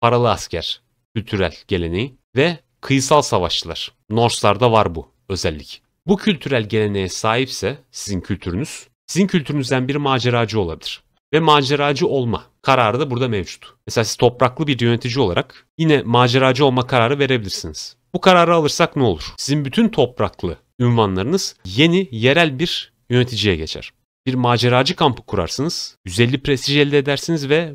paralı asker kültürel geleneği ve kıyısal savaşçılar. Norse'larda var bu özellik. Bu kültürel geleneğe sahipse sizin kültürünüz, sizin kültürünüzden bir maceracı olabilir. Ve maceracı olma kararı da burada mevcut. Mesela siz topraklı bir yönetici olarak yine maceracı olma kararı verebilirsiniz. Bu kararı alırsak ne olur? Sizin bütün topraklı ünvanlarınız yeni yerel bir yöneticiye geçer. Bir maceracı kampı kurarsınız, 150 prestij elde edersiniz ve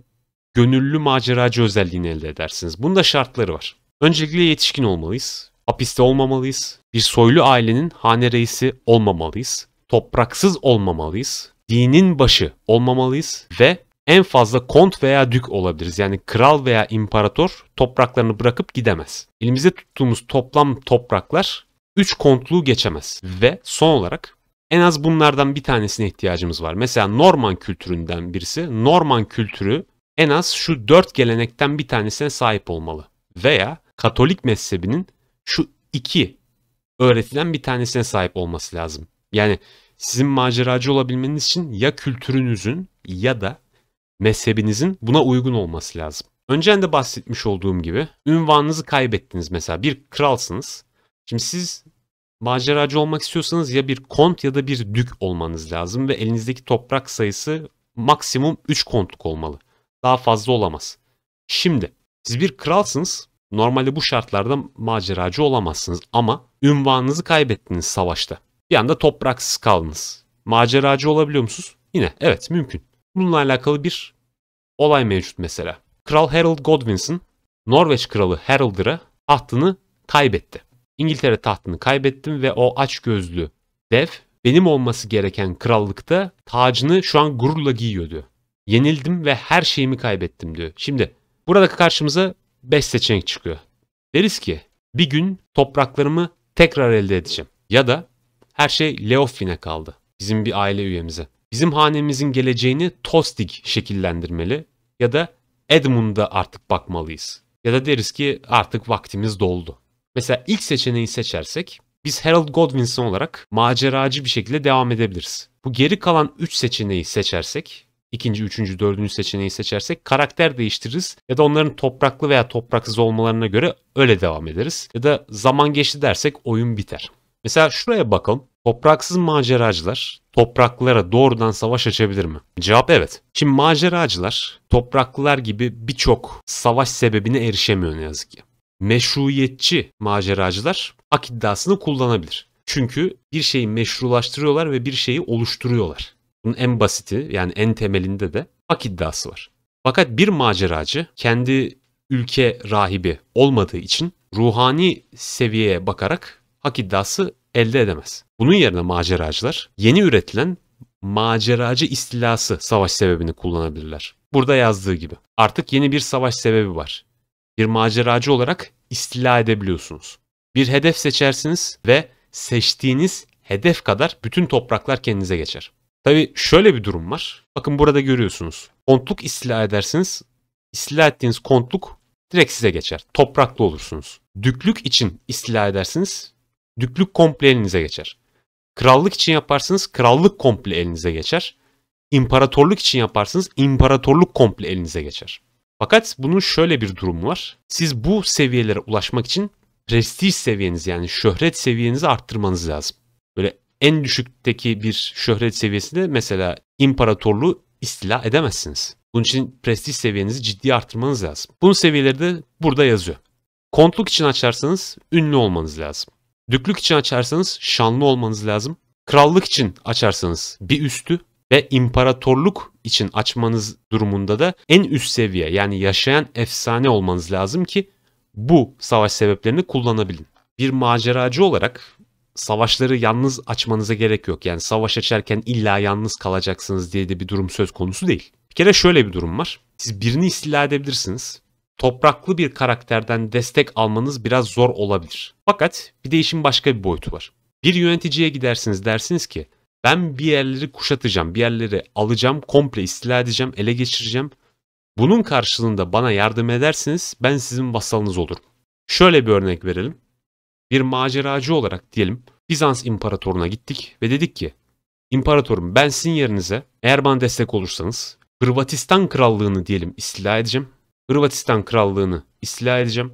gönüllü maceracı özelliğini elde edersiniz. Bunda şartları var. Öncelikle yetişkin olmalıyız. Hapiste olmamalıyız. Bir soylu ailenin hane reisi olmamalıyız. Topraksız olmamalıyız. Dinin başı olmamalıyız ve en fazla kont veya dük olabiliriz. Yani kral veya imparator topraklarını bırakıp gidemez. Elimizde tuttuğumuz toplam topraklar 3 kontluğu geçemez. Ve son olarak en az bunlardan bir tanesine ihtiyacımız var. Mesela Norman kültüründen birisi. Norman kültürü en az şu 4 gelenekten bir tanesine sahip olmalı. Veya Katolik mezhebinin şu 2 öğretilen bir tanesine sahip olması lazım. Yani sizin maceracı olabilmeniz için ya kültürünüzün ya da mezhebinizin buna uygun olması lazım. Önceden de bahsetmiş olduğum gibi ünvanınızı kaybettiniz mesela bir kralsınız Şimdi siz maceracı olmak istiyorsanız ya bir kont ya da bir dük olmanız lazım ve elinizdeki toprak sayısı maksimum 3 kontluk olmalı. Daha fazla olamaz. Şimdi siz bir kralsınız. Normalde bu şartlarda maceracı olamazsınız ama ünvanınızı kaybettiniz savaşta. Bir anda topraksız kaldınız. Maceracı olabiliyor musunuz? Yine evet mümkün. Bununla alakalı bir olay mevcut mesela. Kral Harold Godwinson, Norveç kralı Harald'a tahtını kaybetti. İngiltere tahtını kaybettim ve o aç gözlü dev benim olması gereken krallıkta tacını şu an gururla giyiyordu. Yenildim ve her şeyimi kaybettim diyor. Şimdi burada karşımıza 5 seçenek çıkıyor. Deriz ki bir gün topraklarımı tekrar elde edeceğim. Ya da her şey Leofin'e kaldı. Bizim bir aile üyemize. Bizim hanemizin geleceğini Tostig şekillendirmeli ya da Edmund'a artık bakmalıyız. Ya da deriz ki artık vaktimiz doldu. Mesela ilk seçeneği seçersek biz Harold Godwinson olarak maceracı bir şekilde devam edebiliriz. Bu geri kalan 3 seçeneği seçersek, ikinci, üçüncü, dördüncü seçeneği seçersek karakter değiştiririz ya da onların topraklı veya topraksız olmalarına göre öyle devam ederiz. Ya da zaman geçti dersek oyun biter. Mesela şuraya bakalım. Topraksız maceracılar topraklılara doğrudan savaş açabilir mi? Cevap evet. Şimdi maceracılar topraklılar gibi birçok savaş sebebine erişemiyor ne yazık ki meşruiyetçi maceracılar hak iddiasını kullanabilir. Çünkü bir şeyi meşrulaştırıyorlar ve bir şeyi oluşturuyorlar. Bunun en basiti yani en temelinde de hak iddiası var. Fakat bir maceracı kendi ülke rahibi olmadığı için ruhani seviyeye bakarak hak iddiası elde edemez. Bunun yerine maceracılar yeni üretilen maceracı istilası savaş sebebini kullanabilirler. Burada yazdığı gibi. Artık yeni bir savaş sebebi var bir maceracı olarak istila edebiliyorsunuz. Bir hedef seçersiniz ve seçtiğiniz hedef kadar bütün topraklar kendinize geçer. Tabi şöyle bir durum var. Bakın burada görüyorsunuz. Kontluk istila edersiniz. İstila ettiğiniz kontluk direkt size geçer. Topraklı olursunuz. Düklük için istila edersiniz. Düklük komple elinize geçer. Krallık için yaparsınız. Krallık komple elinize geçer. İmparatorluk için yaparsınız. imparatorluk komple elinize geçer. Fakat bunun şöyle bir durumu var. Siz bu seviyelere ulaşmak için prestij seviyeniz yani şöhret seviyenizi arttırmanız lazım. Böyle en düşükteki bir şöhret seviyesinde mesela imparatorluğu istila edemezsiniz. Bunun için prestij seviyenizi ciddi arttırmanız lazım. Bunun seviyeleri de burada yazıyor. Kontluk için açarsanız ünlü olmanız lazım. Düklük için açarsanız şanlı olmanız lazım. Krallık için açarsanız bir üstü, ve imparatorluk için açmanız durumunda da en üst seviye yani yaşayan efsane olmanız lazım ki bu savaş sebeplerini kullanabilin. Bir maceracı olarak savaşları yalnız açmanıza gerek yok. Yani savaş açarken illa yalnız kalacaksınız diye de bir durum söz konusu değil. Bir kere şöyle bir durum var. Siz birini istila edebilirsiniz. Topraklı bir karakterden destek almanız biraz zor olabilir. Fakat bir de işin başka bir boyutu var. Bir yöneticiye gidersiniz dersiniz ki ben bir yerleri kuşatacağım, bir yerleri alacağım, komple istila edeceğim, ele geçireceğim. Bunun karşılığında bana yardım edersiniz ben sizin vasalınız olurum. Şöyle bir örnek verelim. Bir maceracı olarak diyelim Bizans imparatoruna gittik ve dedik ki İmparatorum ben sizin yerinize eğer bana destek olursanız Hırvatistan krallığını diyelim istila edeceğim. Hırvatistan krallığını istila edeceğim.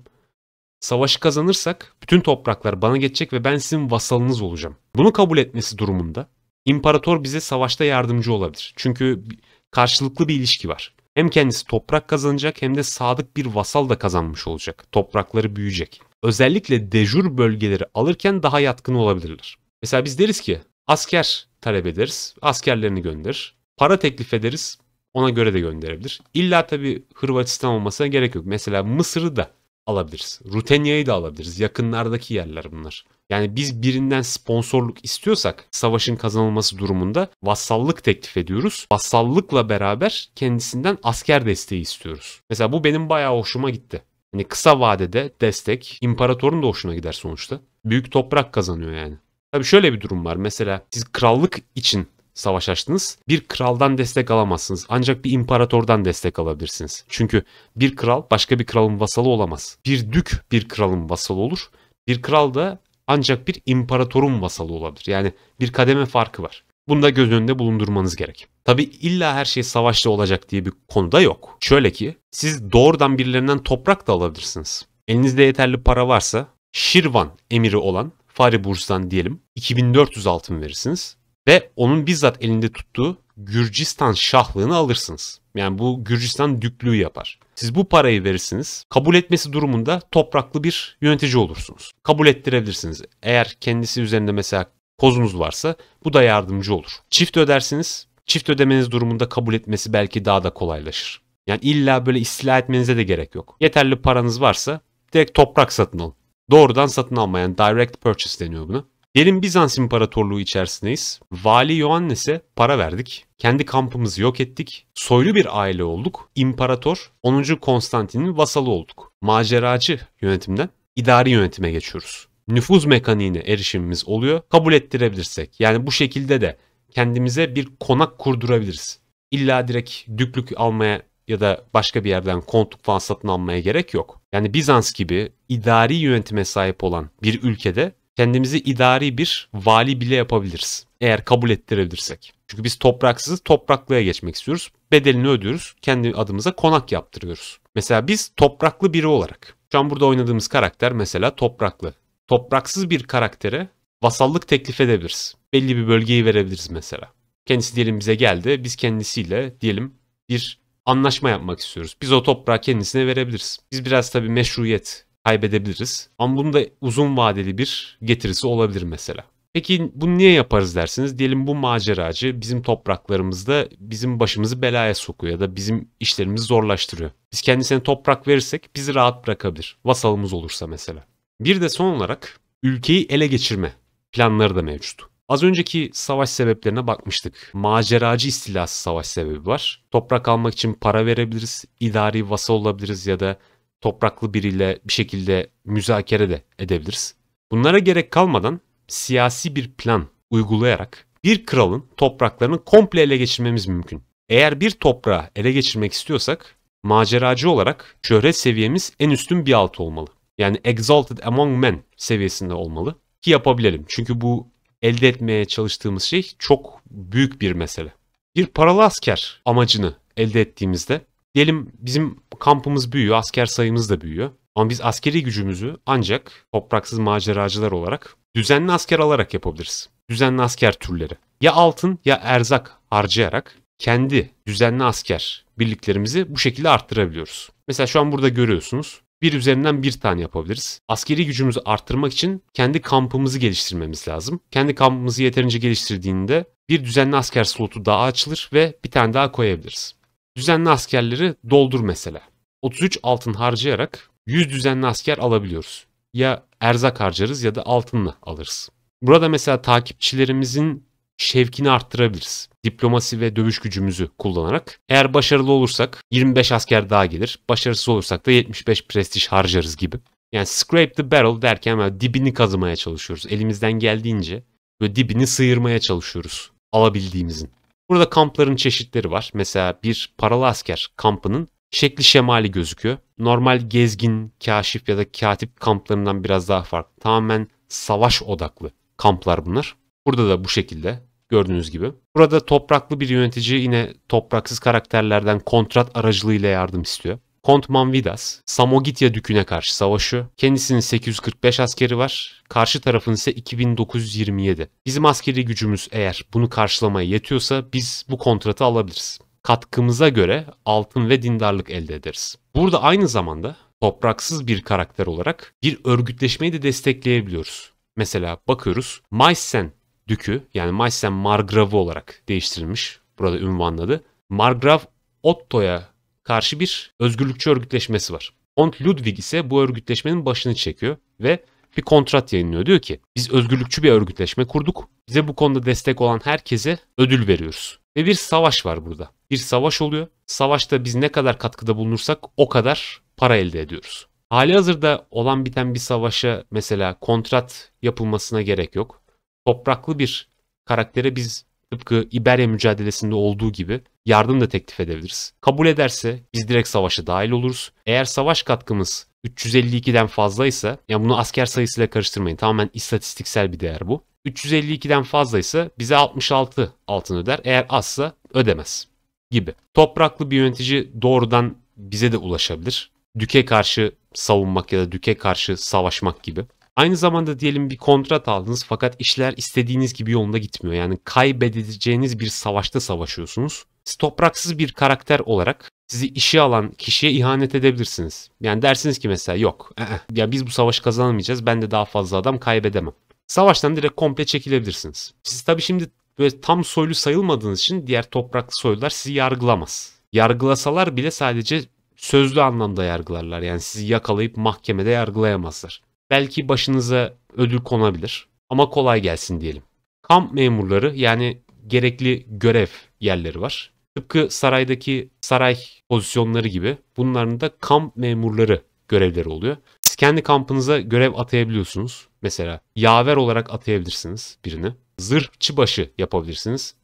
Savaşı kazanırsak bütün topraklar bana geçecek ve ben sizin vasalınız olacağım. Bunu kabul etmesi durumunda İmparator bize savaşta yardımcı olabilir. Çünkü karşılıklı bir ilişki var. Hem kendisi toprak kazanacak hem de sadık bir vasal da kazanmış olacak. Toprakları büyüyecek. Özellikle dejur bölgeleri alırken daha yatkın olabilirler. Mesela biz deriz ki asker talep ederiz. Askerlerini gönderir. Para teklif ederiz. Ona göre de gönderebilir. İlla tabi Hırvatistan olmasına gerek yok. Mesela Mısır'ı da alabiliriz. Rutenya'yı da alabiliriz. Yakınlardaki yerler bunlar. Yani biz birinden sponsorluk istiyorsak savaşın kazanılması durumunda vassallık teklif ediyoruz. Vassallıkla beraber kendisinden asker desteği istiyoruz. Mesela bu benim bayağı hoşuma gitti. Hani kısa vadede destek imparatorun da hoşuna gider sonuçta. Büyük toprak kazanıyor yani. Tabii şöyle bir durum var. Mesela siz krallık için savaş açtınız. Bir kraldan destek alamazsınız. Ancak bir imparatordan destek alabilirsiniz. Çünkü bir kral başka bir kralın vasalı olamaz. Bir dük bir kralın vasalı olur. Bir kral da ancak bir imparatorun vasalı olabilir. Yani bir kademe farkı var. Bunu da göz önünde bulundurmanız gerek. Tabi illa her şey savaşta olacak diye bir konuda yok. Şöyle ki siz doğrudan birilerinden toprak da alabilirsiniz. Elinizde yeterli para varsa Şirvan emiri olan Fariburs'tan diyelim 2400 altın verirsiniz ve onun bizzat elinde tuttuğu Gürcistan şahlığını alırsınız. Yani bu Gürcistan düklüğü yapar. Siz bu parayı verirsiniz. Kabul etmesi durumunda topraklı bir yönetici olursunuz. Kabul ettirebilirsiniz. Eğer kendisi üzerinde mesela kozunuz varsa bu da yardımcı olur. Çift ödersiniz. Çift ödemeniz durumunda kabul etmesi belki daha da kolaylaşır. Yani illa böyle istila etmenize de gerek yok. Yeterli paranız varsa direkt toprak satın alın. Doğrudan satın almayan direct purchase deniyor buna. Derin Bizans İmparatorluğu içerisindeyiz. Vali Yohannes'e para verdik. Kendi kampımızı yok ettik. Soylu bir aile olduk. İmparator 10. Konstantin'in vasalı olduk. Maceracı yönetimden idari yönetime geçiyoruz. Nüfuz mekaniğine erişimimiz oluyor. Kabul ettirebilirsek. Yani bu şekilde de kendimize bir konak kurdurabiliriz. İlla direkt düklük almaya ya da başka bir yerden kontluk falan satın almaya gerek yok. Yani Bizans gibi idari yönetime sahip olan bir ülkede kendimizi idari bir vali bile yapabiliriz. Eğer kabul ettirebilirsek. Çünkü biz topraksız topraklıya geçmek istiyoruz. Bedelini ödüyoruz. Kendi adımıza konak yaptırıyoruz. Mesela biz topraklı biri olarak. Şu an burada oynadığımız karakter mesela topraklı. Topraksız bir karaktere vasallık teklif edebiliriz. Belli bir bölgeyi verebiliriz mesela. Kendisi diyelim bize geldi. Biz kendisiyle diyelim bir anlaşma yapmak istiyoruz. Biz o toprağı kendisine verebiliriz. Biz biraz tabii meşruiyet kaybedebiliriz. Ama bunun da uzun vadeli bir getirisi olabilir mesela. Peki bunu niye yaparız dersiniz? Diyelim bu maceracı bizim topraklarımızda bizim başımızı belaya sokuyor ya da bizim işlerimizi zorlaştırıyor. Biz kendisine toprak verirsek bizi rahat bırakabilir. Vasalımız olursa mesela. Bir de son olarak ülkeyi ele geçirme planları da mevcut. Az önceki savaş sebeplerine bakmıştık. Maceracı istilası savaş sebebi var. Toprak almak için para verebiliriz, idari vasa olabiliriz ya da topraklı biriyle bir şekilde müzakere de edebiliriz. Bunlara gerek kalmadan siyasi bir plan uygulayarak bir kralın topraklarını komple ele geçirmemiz mümkün. Eğer bir toprağı ele geçirmek istiyorsak maceracı olarak şöhret seviyemiz en üstün bir alt olmalı. Yani exalted among men seviyesinde olmalı ki yapabilelim. Çünkü bu elde etmeye çalıştığımız şey çok büyük bir mesele. Bir paralı asker amacını elde ettiğimizde diyelim bizim kampımız büyüyor, asker sayımız da büyüyor. Ama biz askeri gücümüzü ancak topraksız maceracılar olarak düzenli asker alarak yapabiliriz. Düzenli asker türleri. Ya altın ya erzak harcayarak kendi düzenli asker birliklerimizi bu şekilde arttırabiliyoruz. Mesela şu an burada görüyorsunuz. Bir üzerinden bir tane yapabiliriz. Askeri gücümüzü arttırmak için kendi kampımızı geliştirmemiz lazım. Kendi kampımızı yeterince geliştirdiğinde bir düzenli asker slotu daha açılır ve bir tane daha koyabiliriz düzenli askerleri doldur mesela. 33 altın harcayarak 100 düzenli asker alabiliyoruz. Ya erzak harcarız ya da altınla alırız. Burada mesela takipçilerimizin şevkini arttırabiliriz. Diplomasi ve dövüş gücümüzü kullanarak. Eğer başarılı olursak 25 asker daha gelir. Başarısız olursak da 75 prestij harcarız gibi. Yani scrape the barrel derken böyle dibini kazımaya çalışıyoruz. Elimizden geldiğince böyle dibini sıyırmaya çalışıyoruz. Alabildiğimizin. Burada kampların çeşitleri var. Mesela bir paralı asker kampının şekli şemali gözüküyor. Normal gezgin, kaşif ya da katip kamplarından biraz daha farklı. Tamamen savaş odaklı kamplar bunlar. Burada da bu şekilde gördüğünüz gibi. Burada topraklı bir yönetici yine topraksız karakterlerden kontrat aracılığıyla yardım istiyor. Kont Manvidas, Samogitya düküne karşı savaşıyor. Kendisinin 845 askeri var. Karşı tarafın ise 2927. Bizim askeri gücümüz eğer bunu karşılamaya yetiyorsa biz bu kontratı alabiliriz. Katkımıza göre altın ve dindarlık elde ederiz. Burada aynı zamanda topraksız bir karakter olarak bir örgütleşmeyi de destekleyebiliyoruz. Mesela bakıyoruz Meissen dükü yani Meissen Margrave olarak değiştirilmiş. Burada ünvanladı. Margrav Otto'ya karşı bir özgürlükçü örgütleşmesi var. Ont Ludwig ise bu örgütleşmenin başını çekiyor ve bir kontrat yayınlıyor. Diyor ki biz özgürlükçü bir örgütleşme kurduk. Bize bu konuda destek olan herkese ödül veriyoruz. Ve bir savaş var burada. Bir savaş oluyor. Savaşta biz ne kadar katkıda bulunursak o kadar para elde ediyoruz. Hali hazırda olan biten bir savaşa mesela kontrat yapılmasına gerek yok. Topraklı bir karaktere biz Tıpkı İberya mücadelesinde olduğu gibi yardım da teklif edebiliriz. Kabul ederse biz direkt savaşa dahil oluruz. Eğer savaş katkımız 352'den fazlaysa, yani bunu asker sayısıyla karıştırmayın. Tamamen istatistiksel bir değer bu. 352'den fazlaysa bize 66 altın öder. Eğer azsa ödemez gibi. Topraklı bir yönetici doğrudan bize de ulaşabilir. Düke karşı savunmak ya da düke karşı savaşmak gibi. Aynı zamanda diyelim bir kontrat aldınız fakat işler istediğiniz gibi yolunda gitmiyor. Yani kaybedeceğiniz bir savaşta savaşıyorsunuz. Siz topraksız bir karakter olarak sizi işe alan kişiye ihanet edebilirsiniz. Yani dersiniz ki mesela yok. Ee, ya biz bu savaşı kazanamayacağız. Ben de daha fazla adam kaybedemem. Savaştan direkt komple çekilebilirsiniz. Siz tabii şimdi böyle tam soylu sayılmadığınız için diğer topraklı soylular sizi yargılamaz. Yargılasalar bile sadece sözlü anlamda yargılarlar. Yani sizi yakalayıp mahkemede yargılayamazlar belki başınıza ödül konabilir. Ama kolay gelsin diyelim. Kamp memurları yani gerekli görev yerleri var. Tıpkı saraydaki saray pozisyonları gibi bunların da kamp memurları görevleri oluyor. Siz kendi kampınıza görev atayabiliyorsunuz. Mesela yaver olarak atayabilirsiniz birini. Zırhçı başı yapabilirsiniz.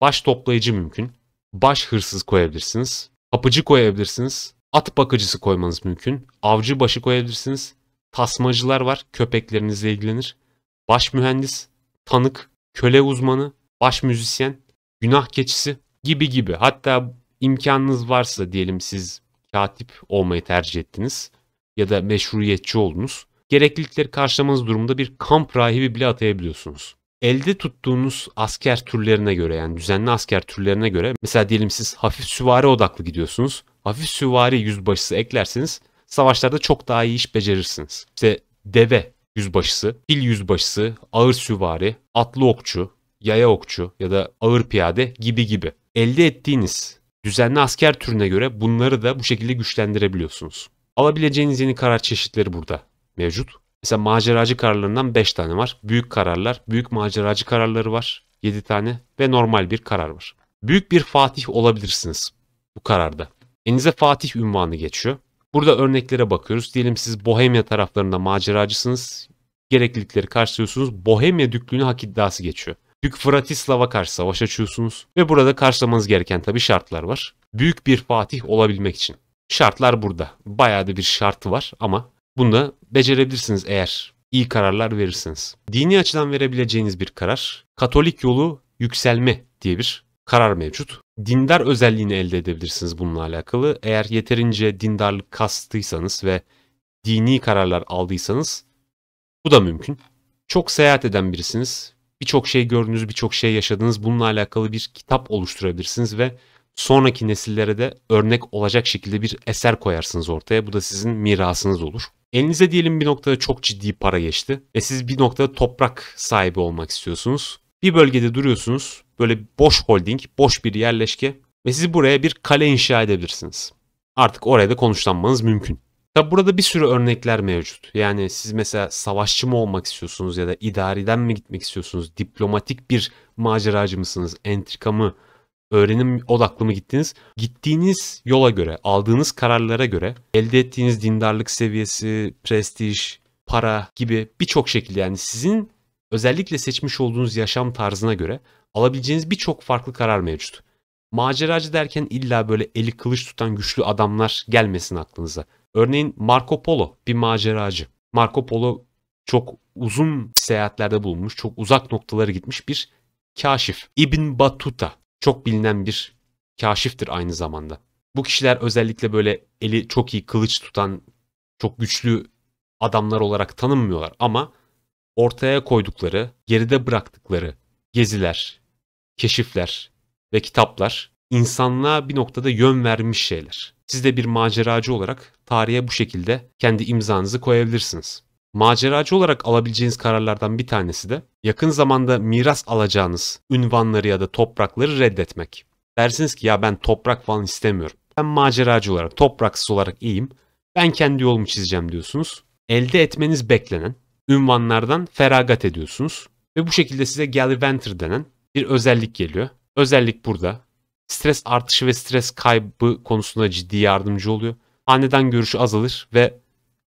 Baş toplayıcı mümkün. Baş hırsız koyabilirsiniz. Kapıcı koyabilirsiniz. At bakıcısı koymanız mümkün. Avcı başı koyabilirsiniz tasmacılar var. Köpeklerinizle ilgilenir. Baş mühendis, tanık, köle uzmanı, baş müzisyen, günah keçisi gibi gibi. Hatta imkanınız varsa diyelim siz katip olmayı tercih ettiniz ya da meşruiyetçi oldunuz. Gereklilikleri karşılamanız durumunda bir kamp rahibi bile atayabiliyorsunuz. Elde tuttuğunuz asker türlerine göre yani düzenli asker türlerine göre mesela diyelim siz hafif süvari odaklı gidiyorsunuz. Hafif süvari yüzbaşısı eklerseniz savaşlarda çok daha iyi iş becerirsiniz. İşte deve yüzbaşısı, fil yüzbaşısı, ağır süvari, atlı okçu, yaya okçu ya da ağır piyade gibi gibi. Elde ettiğiniz düzenli asker türüne göre bunları da bu şekilde güçlendirebiliyorsunuz. Alabileceğiniz yeni karar çeşitleri burada mevcut. Mesela maceracı kararlarından 5 tane var. Büyük kararlar, büyük maceracı kararları var 7 tane ve normal bir karar var. Büyük bir fatih olabilirsiniz bu kararda. Elinize fatih ünvanı geçiyor. Burada örneklere bakıyoruz. Diyelim siz Bohemya taraflarında maceracısınız. Gereklilikleri karşılıyorsunuz. Bohemya düklüğüne hak iddiası geçiyor. Dük Fratislav'a karşı savaş açıyorsunuz ve burada karşılamanız gereken tabi şartlar var. Büyük bir fatih olabilmek için. Şartlar burada. Bayağı da bir şartı var ama bunu da becerebilirsiniz eğer iyi kararlar verirsiniz. Dini açıdan verebileceğiniz bir karar, Katolik yolu yükselme diye bir karar mevcut. Dindar özelliğini elde edebilirsiniz bununla alakalı. Eğer yeterince dindarlık kastıysanız ve dini kararlar aldıysanız bu da mümkün. Çok seyahat eden birisiniz. Birçok şey gördünüz, birçok şey yaşadınız. Bununla alakalı bir kitap oluşturabilirsiniz ve sonraki nesillere de örnek olacak şekilde bir eser koyarsınız ortaya. Bu da sizin mirasınız olur. Elinize diyelim bir noktada çok ciddi para geçti ve siz bir noktada toprak sahibi olmak istiyorsunuz. Bir bölgede duruyorsunuz böyle boş holding, boş bir yerleşke ve siz buraya bir kale inşa edebilirsiniz. Artık oraya da konuşlanmanız mümkün. Tabi burada bir sürü örnekler mevcut. Yani siz mesela savaşçı mı olmak istiyorsunuz ya da idariden mi gitmek istiyorsunuz? Diplomatik bir maceracı mısınız? Entrika mı? Öğrenim odaklı mı gittiniz? Gittiğiniz yola göre, aldığınız kararlara göre elde ettiğiniz dindarlık seviyesi, prestij, para gibi birçok şekilde yani sizin özellikle seçmiş olduğunuz yaşam tarzına göre alabileceğiniz birçok farklı karar mevcut. Maceracı derken illa böyle eli kılıç tutan güçlü adamlar gelmesin aklınıza. Örneğin Marco Polo bir maceracı. Marco Polo çok uzun seyahatlerde bulunmuş, çok uzak noktalara gitmiş bir kaşif. İbn Battuta çok bilinen bir kaşiftir aynı zamanda. Bu kişiler özellikle böyle eli çok iyi kılıç tutan, çok güçlü adamlar olarak tanınmıyorlar ama ortaya koydukları, geride bıraktıkları geziler, keşifler ve kitaplar insanlığa bir noktada yön vermiş şeyler. Siz de bir maceracı olarak tarihe bu şekilde kendi imzanızı koyabilirsiniz. Maceracı olarak alabileceğiniz kararlardan bir tanesi de yakın zamanda miras alacağınız ünvanları ya da toprakları reddetmek. Dersiniz ki ya ben toprak falan istemiyorum. Ben maceracı olarak, topraksız olarak iyiyim. Ben kendi yolumu çizeceğim diyorsunuz. Elde etmeniz beklenen ünvanlardan feragat ediyorsunuz. Ve bu şekilde size Gallivanter denen bir özellik geliyor. Özellik burada. Stres artışı ve stres kaybı konusunda ciddi yardımcı oluyor. Hanedan görüşü azalır ve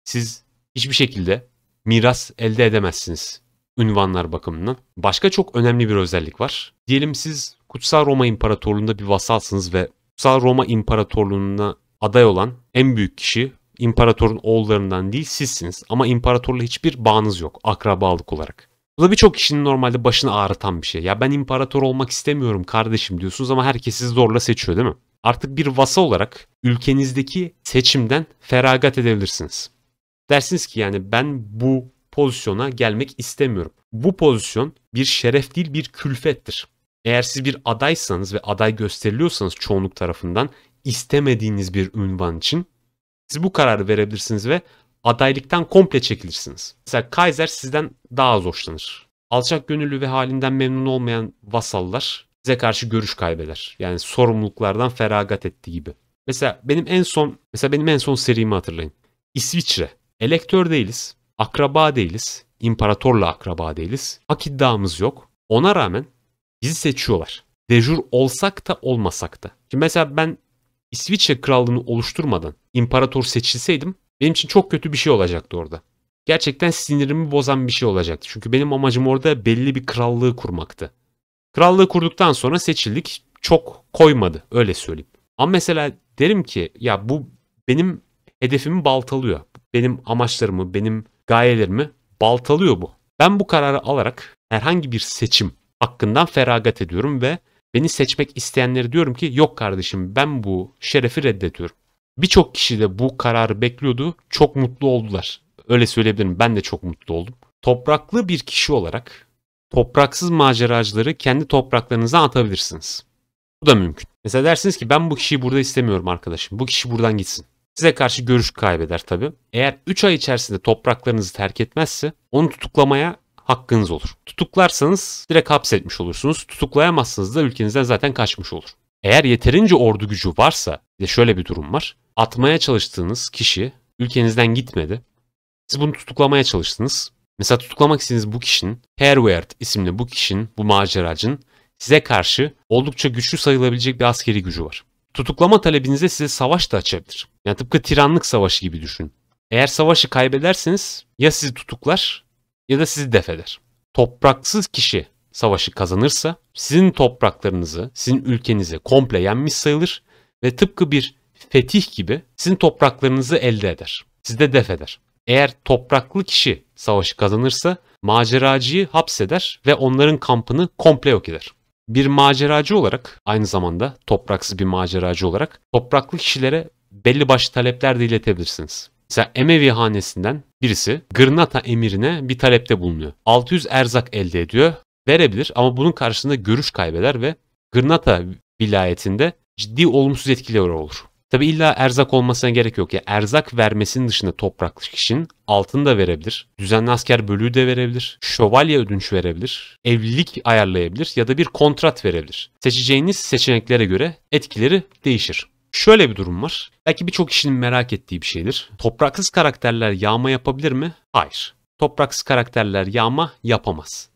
siz hiçbir şekilde miras elde edemezsiniz ünvanlar bakımından. Başka çok önemli bir özellik var. Diyelim siz Kutsal Roma İmparatorluğu'nda bir vasalsınız ve Kutsal Roma İmparatorluğu'na aday olan en büyük kişi imparatorun oğullarından değil sizsiniz ama imparatorla hiçbir bağınız yok akrabalık olarak. Bu da birçok kişinin normalde başını ağrıtan bir şey. Ya ben imparator olmak istemiyorum kardeşim diyorsunuz ama herkes sizi zorla seçiyor değil mi? Artık bir vasa olarak ülkenizdeki seçimden feragat edebilirsiniz. Dersiniz ki yani ben bu pozisyona gelmek istemiyorum. Bu pozisyon bir şeref değil bir külfettir. Eğer siz bir adaysanız ve aday gösteriliyorsanız çoğunluk tarafından istemediğiniz bir ünvan için siz bu kararı verebilirsiniz ve adaylıktan komple çekilirsiniz. Mesela Kaiser sizden daha az hoşlanır. Alçak gönüllü ve halinden memnun olmayan vasallar size karşı görüş kaybeder. Yani sorumluluklardan feragat etti gibi. Mesela benim en son mesela benim en son serimi hatırlayın. İsviçre. Elektör değiliz, akraba değiliz, imparatorla akraba değiliz. Hak iddiamız yok. Ona rağmen bizi seçiyorlar. Dejur olsak da olmasak da. Şimdi mesela ben İsviçre krallığını oluşturmadan imparator seçilseydim benim için çok kötü bir şey olacaktı orada. Gerçekten sinirimi bozan bir şey olacaktı. Çünkü benim amacım orada belli bir krallığı kurmaktı. Krallığı kurduktan sonra seçildik çok koymadı öyle söyleyeyim. Ama mesela derim ki ya bu benim hedefimi baltalıyor. Benim amaçlarımı, benim gayelerimi baltalıyor bu. Ben bu kararı alarak herhangi bir seçim hakkından feragat ediyorum ve beni seçmek isteyenleri diyorum ki yok kardeşim ben bu şerefi reddediyorum. Birçok kişi de bu kararı bekliyordu. Çok mutlu oldular. Öyle söyleyebilirim. Ben de çok mutlu oldum. Topraklı bir kişi olarak topraksız maceracıları kendi topraklarınıza atabilirsiniz. Bu da mümkün. Mesela dersiniz ki ben bu kişiyi burada istemiyorum arkadaşım. Bu kişi buradan gitsin. Size karşı görüş kaybeder tabii. Eğer 3 ay içerisinde topraklarınızı terk etmezse onu tutuklamaya hakkınız olur. Tutuklarsanız direkt hapsetmiş olursunuz. Tutuklayamazsınız da ülkenizden zaten kaçmış olur. Eğer yeterince ordu gücü varsa de şöyle bir durum var atmaya çalıştığınız kişi ülkenizden gitmedi. Siz bunu tutuklamaya çalıştınız. Mesela tutuklamak istediğiniz bu kişinin, Herweard isimli bu kişinin, bu maceracın size karşı oldukça güçlü sayılabilecek bir askeri gücü var. Tutuklama talebinize size savaş da açabilir. Yani tıpkı tiranlık savaşı gibi düşün. Eğer savaşı kaybederseniz ya sizi tutuklar ya da sizi def eder. Topraksız kişi savaşı kazanırsa sizin topraklarınızı, sizin ülkenize komple yenmiş sayılır ve tıpkı bir fetih gibi sizin topraklarınızı elde eder. Sizde def eder. Eğer topraklı kişi savaşı kazanırsa maceracıyı hapseder ve onların kampını komple yok eder. Bir maceracı olarak aynı zamanda topraksız bir maceracı olarak topraklı kişilere belli başlı talepler de iletebilirsiniz. Mesela Emevi hanesinden birisi Gırnata emirine bir talepte bulunuyor. 600 erzak elde ediyor. Verebilir ama bunun karşısında görüş kaybeder ve Gırnata vilayetinde ciddi olumsuz etkileri olur. Tabi illa erzak olmasına gerek yok. Ya yani erzak vermesinin dışında toprak kişinin altın da verebilir. Düzenli asker bölüğü de verebilir. Şövalye ödünç verebilir. Evlilik ayarlayabilir ya da bir kontrat verebilir. Seçeceğiniz seçeneklere göre etkileri değişir. Şöyle bir durum var. Belki birçok kişinin merak ettiği bir şeydir. Topraksız karakterler yağma yapabilir mi? Hayır. Topraksız karakterler yağma yapamaz.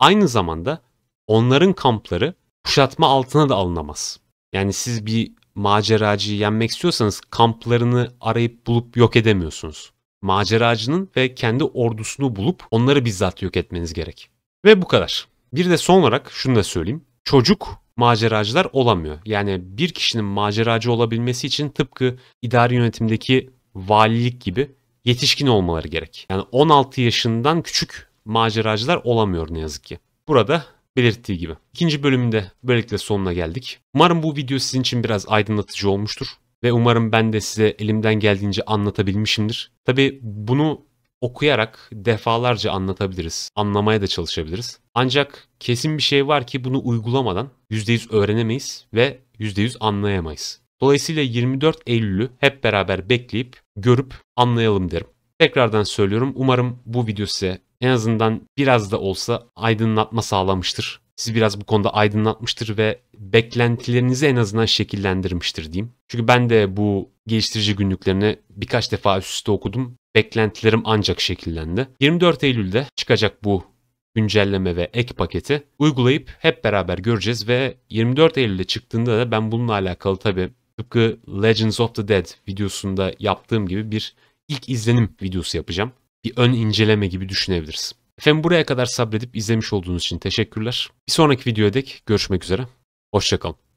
Aynı zamanda onların kampları kuşatma altına da alınamaz. Yani siz bir maceracıyı yenmek istiyorsanız kamplarını arayıp bulup yok edemiyorsunuz. Maceracının ve kendi ordusunu bulup onları bizzat yok etmeniz gerek. Ve bu kadar. Bir de son olarak şunu da söyleyeyim. Çocuk maceracılar olamıyor. Yani bir kişinin maceracı olabilmesi için tıpkı idari yönetimdeki valilik gibi yetişkin olmaları gerek. Yani 16 yaşından küçük maceracılar olamıyor ne yazık ki. Burada belirttiği gibi. İkinci bölümünde böylelikle sonuna geldik. Umarım bu video sizin için biraz aydınlatıcı olmuştur. Ve umarım ben de size elimden geldiğince anlatabilmişimdir. Tabi bunu okuyarak defalarca anlatabiliriz. Anlamaya da çalışabiliriz. Ancak kesin bir şey var ki bunu uygulamadan %100 öğrenemeyiz ve %100 anlayamayız. Dolayısıyla 24 Eylül'ü hep beraber bekleyip görüp anlayalım derim. Tekrardan söylüyorum umarım bu video size en azından biraz da olsa aydınlatma sağlamıştır. Sizi biraz bu konuda aydınlatmıştır ve beklentilerinizi en azından şekillendirmiştir diyeyim. Çünkü ben de bu geliştirici günlüklerini birkaç defa üst üste okudum. Beklentilerim ancak şekillendi. 24 Eylül'de çıkacak bu güncelleme ve ek paketi uygulayıp hep beraber göreceğiz ve 24 Eylül'de çıktığında da ben bununla alakalı tabi tıpkı Legends of the Dead videosunda yaptığım gibi bir ilk izlenim videosu yapacağım bir ön inceleme gibi düşünebiliriz. Efendim buraya kadar sabredip izlemiş olduğunuz için teşekkürler. Bir sonraki videoya dek görüşmek üzere. Hoşçakalın.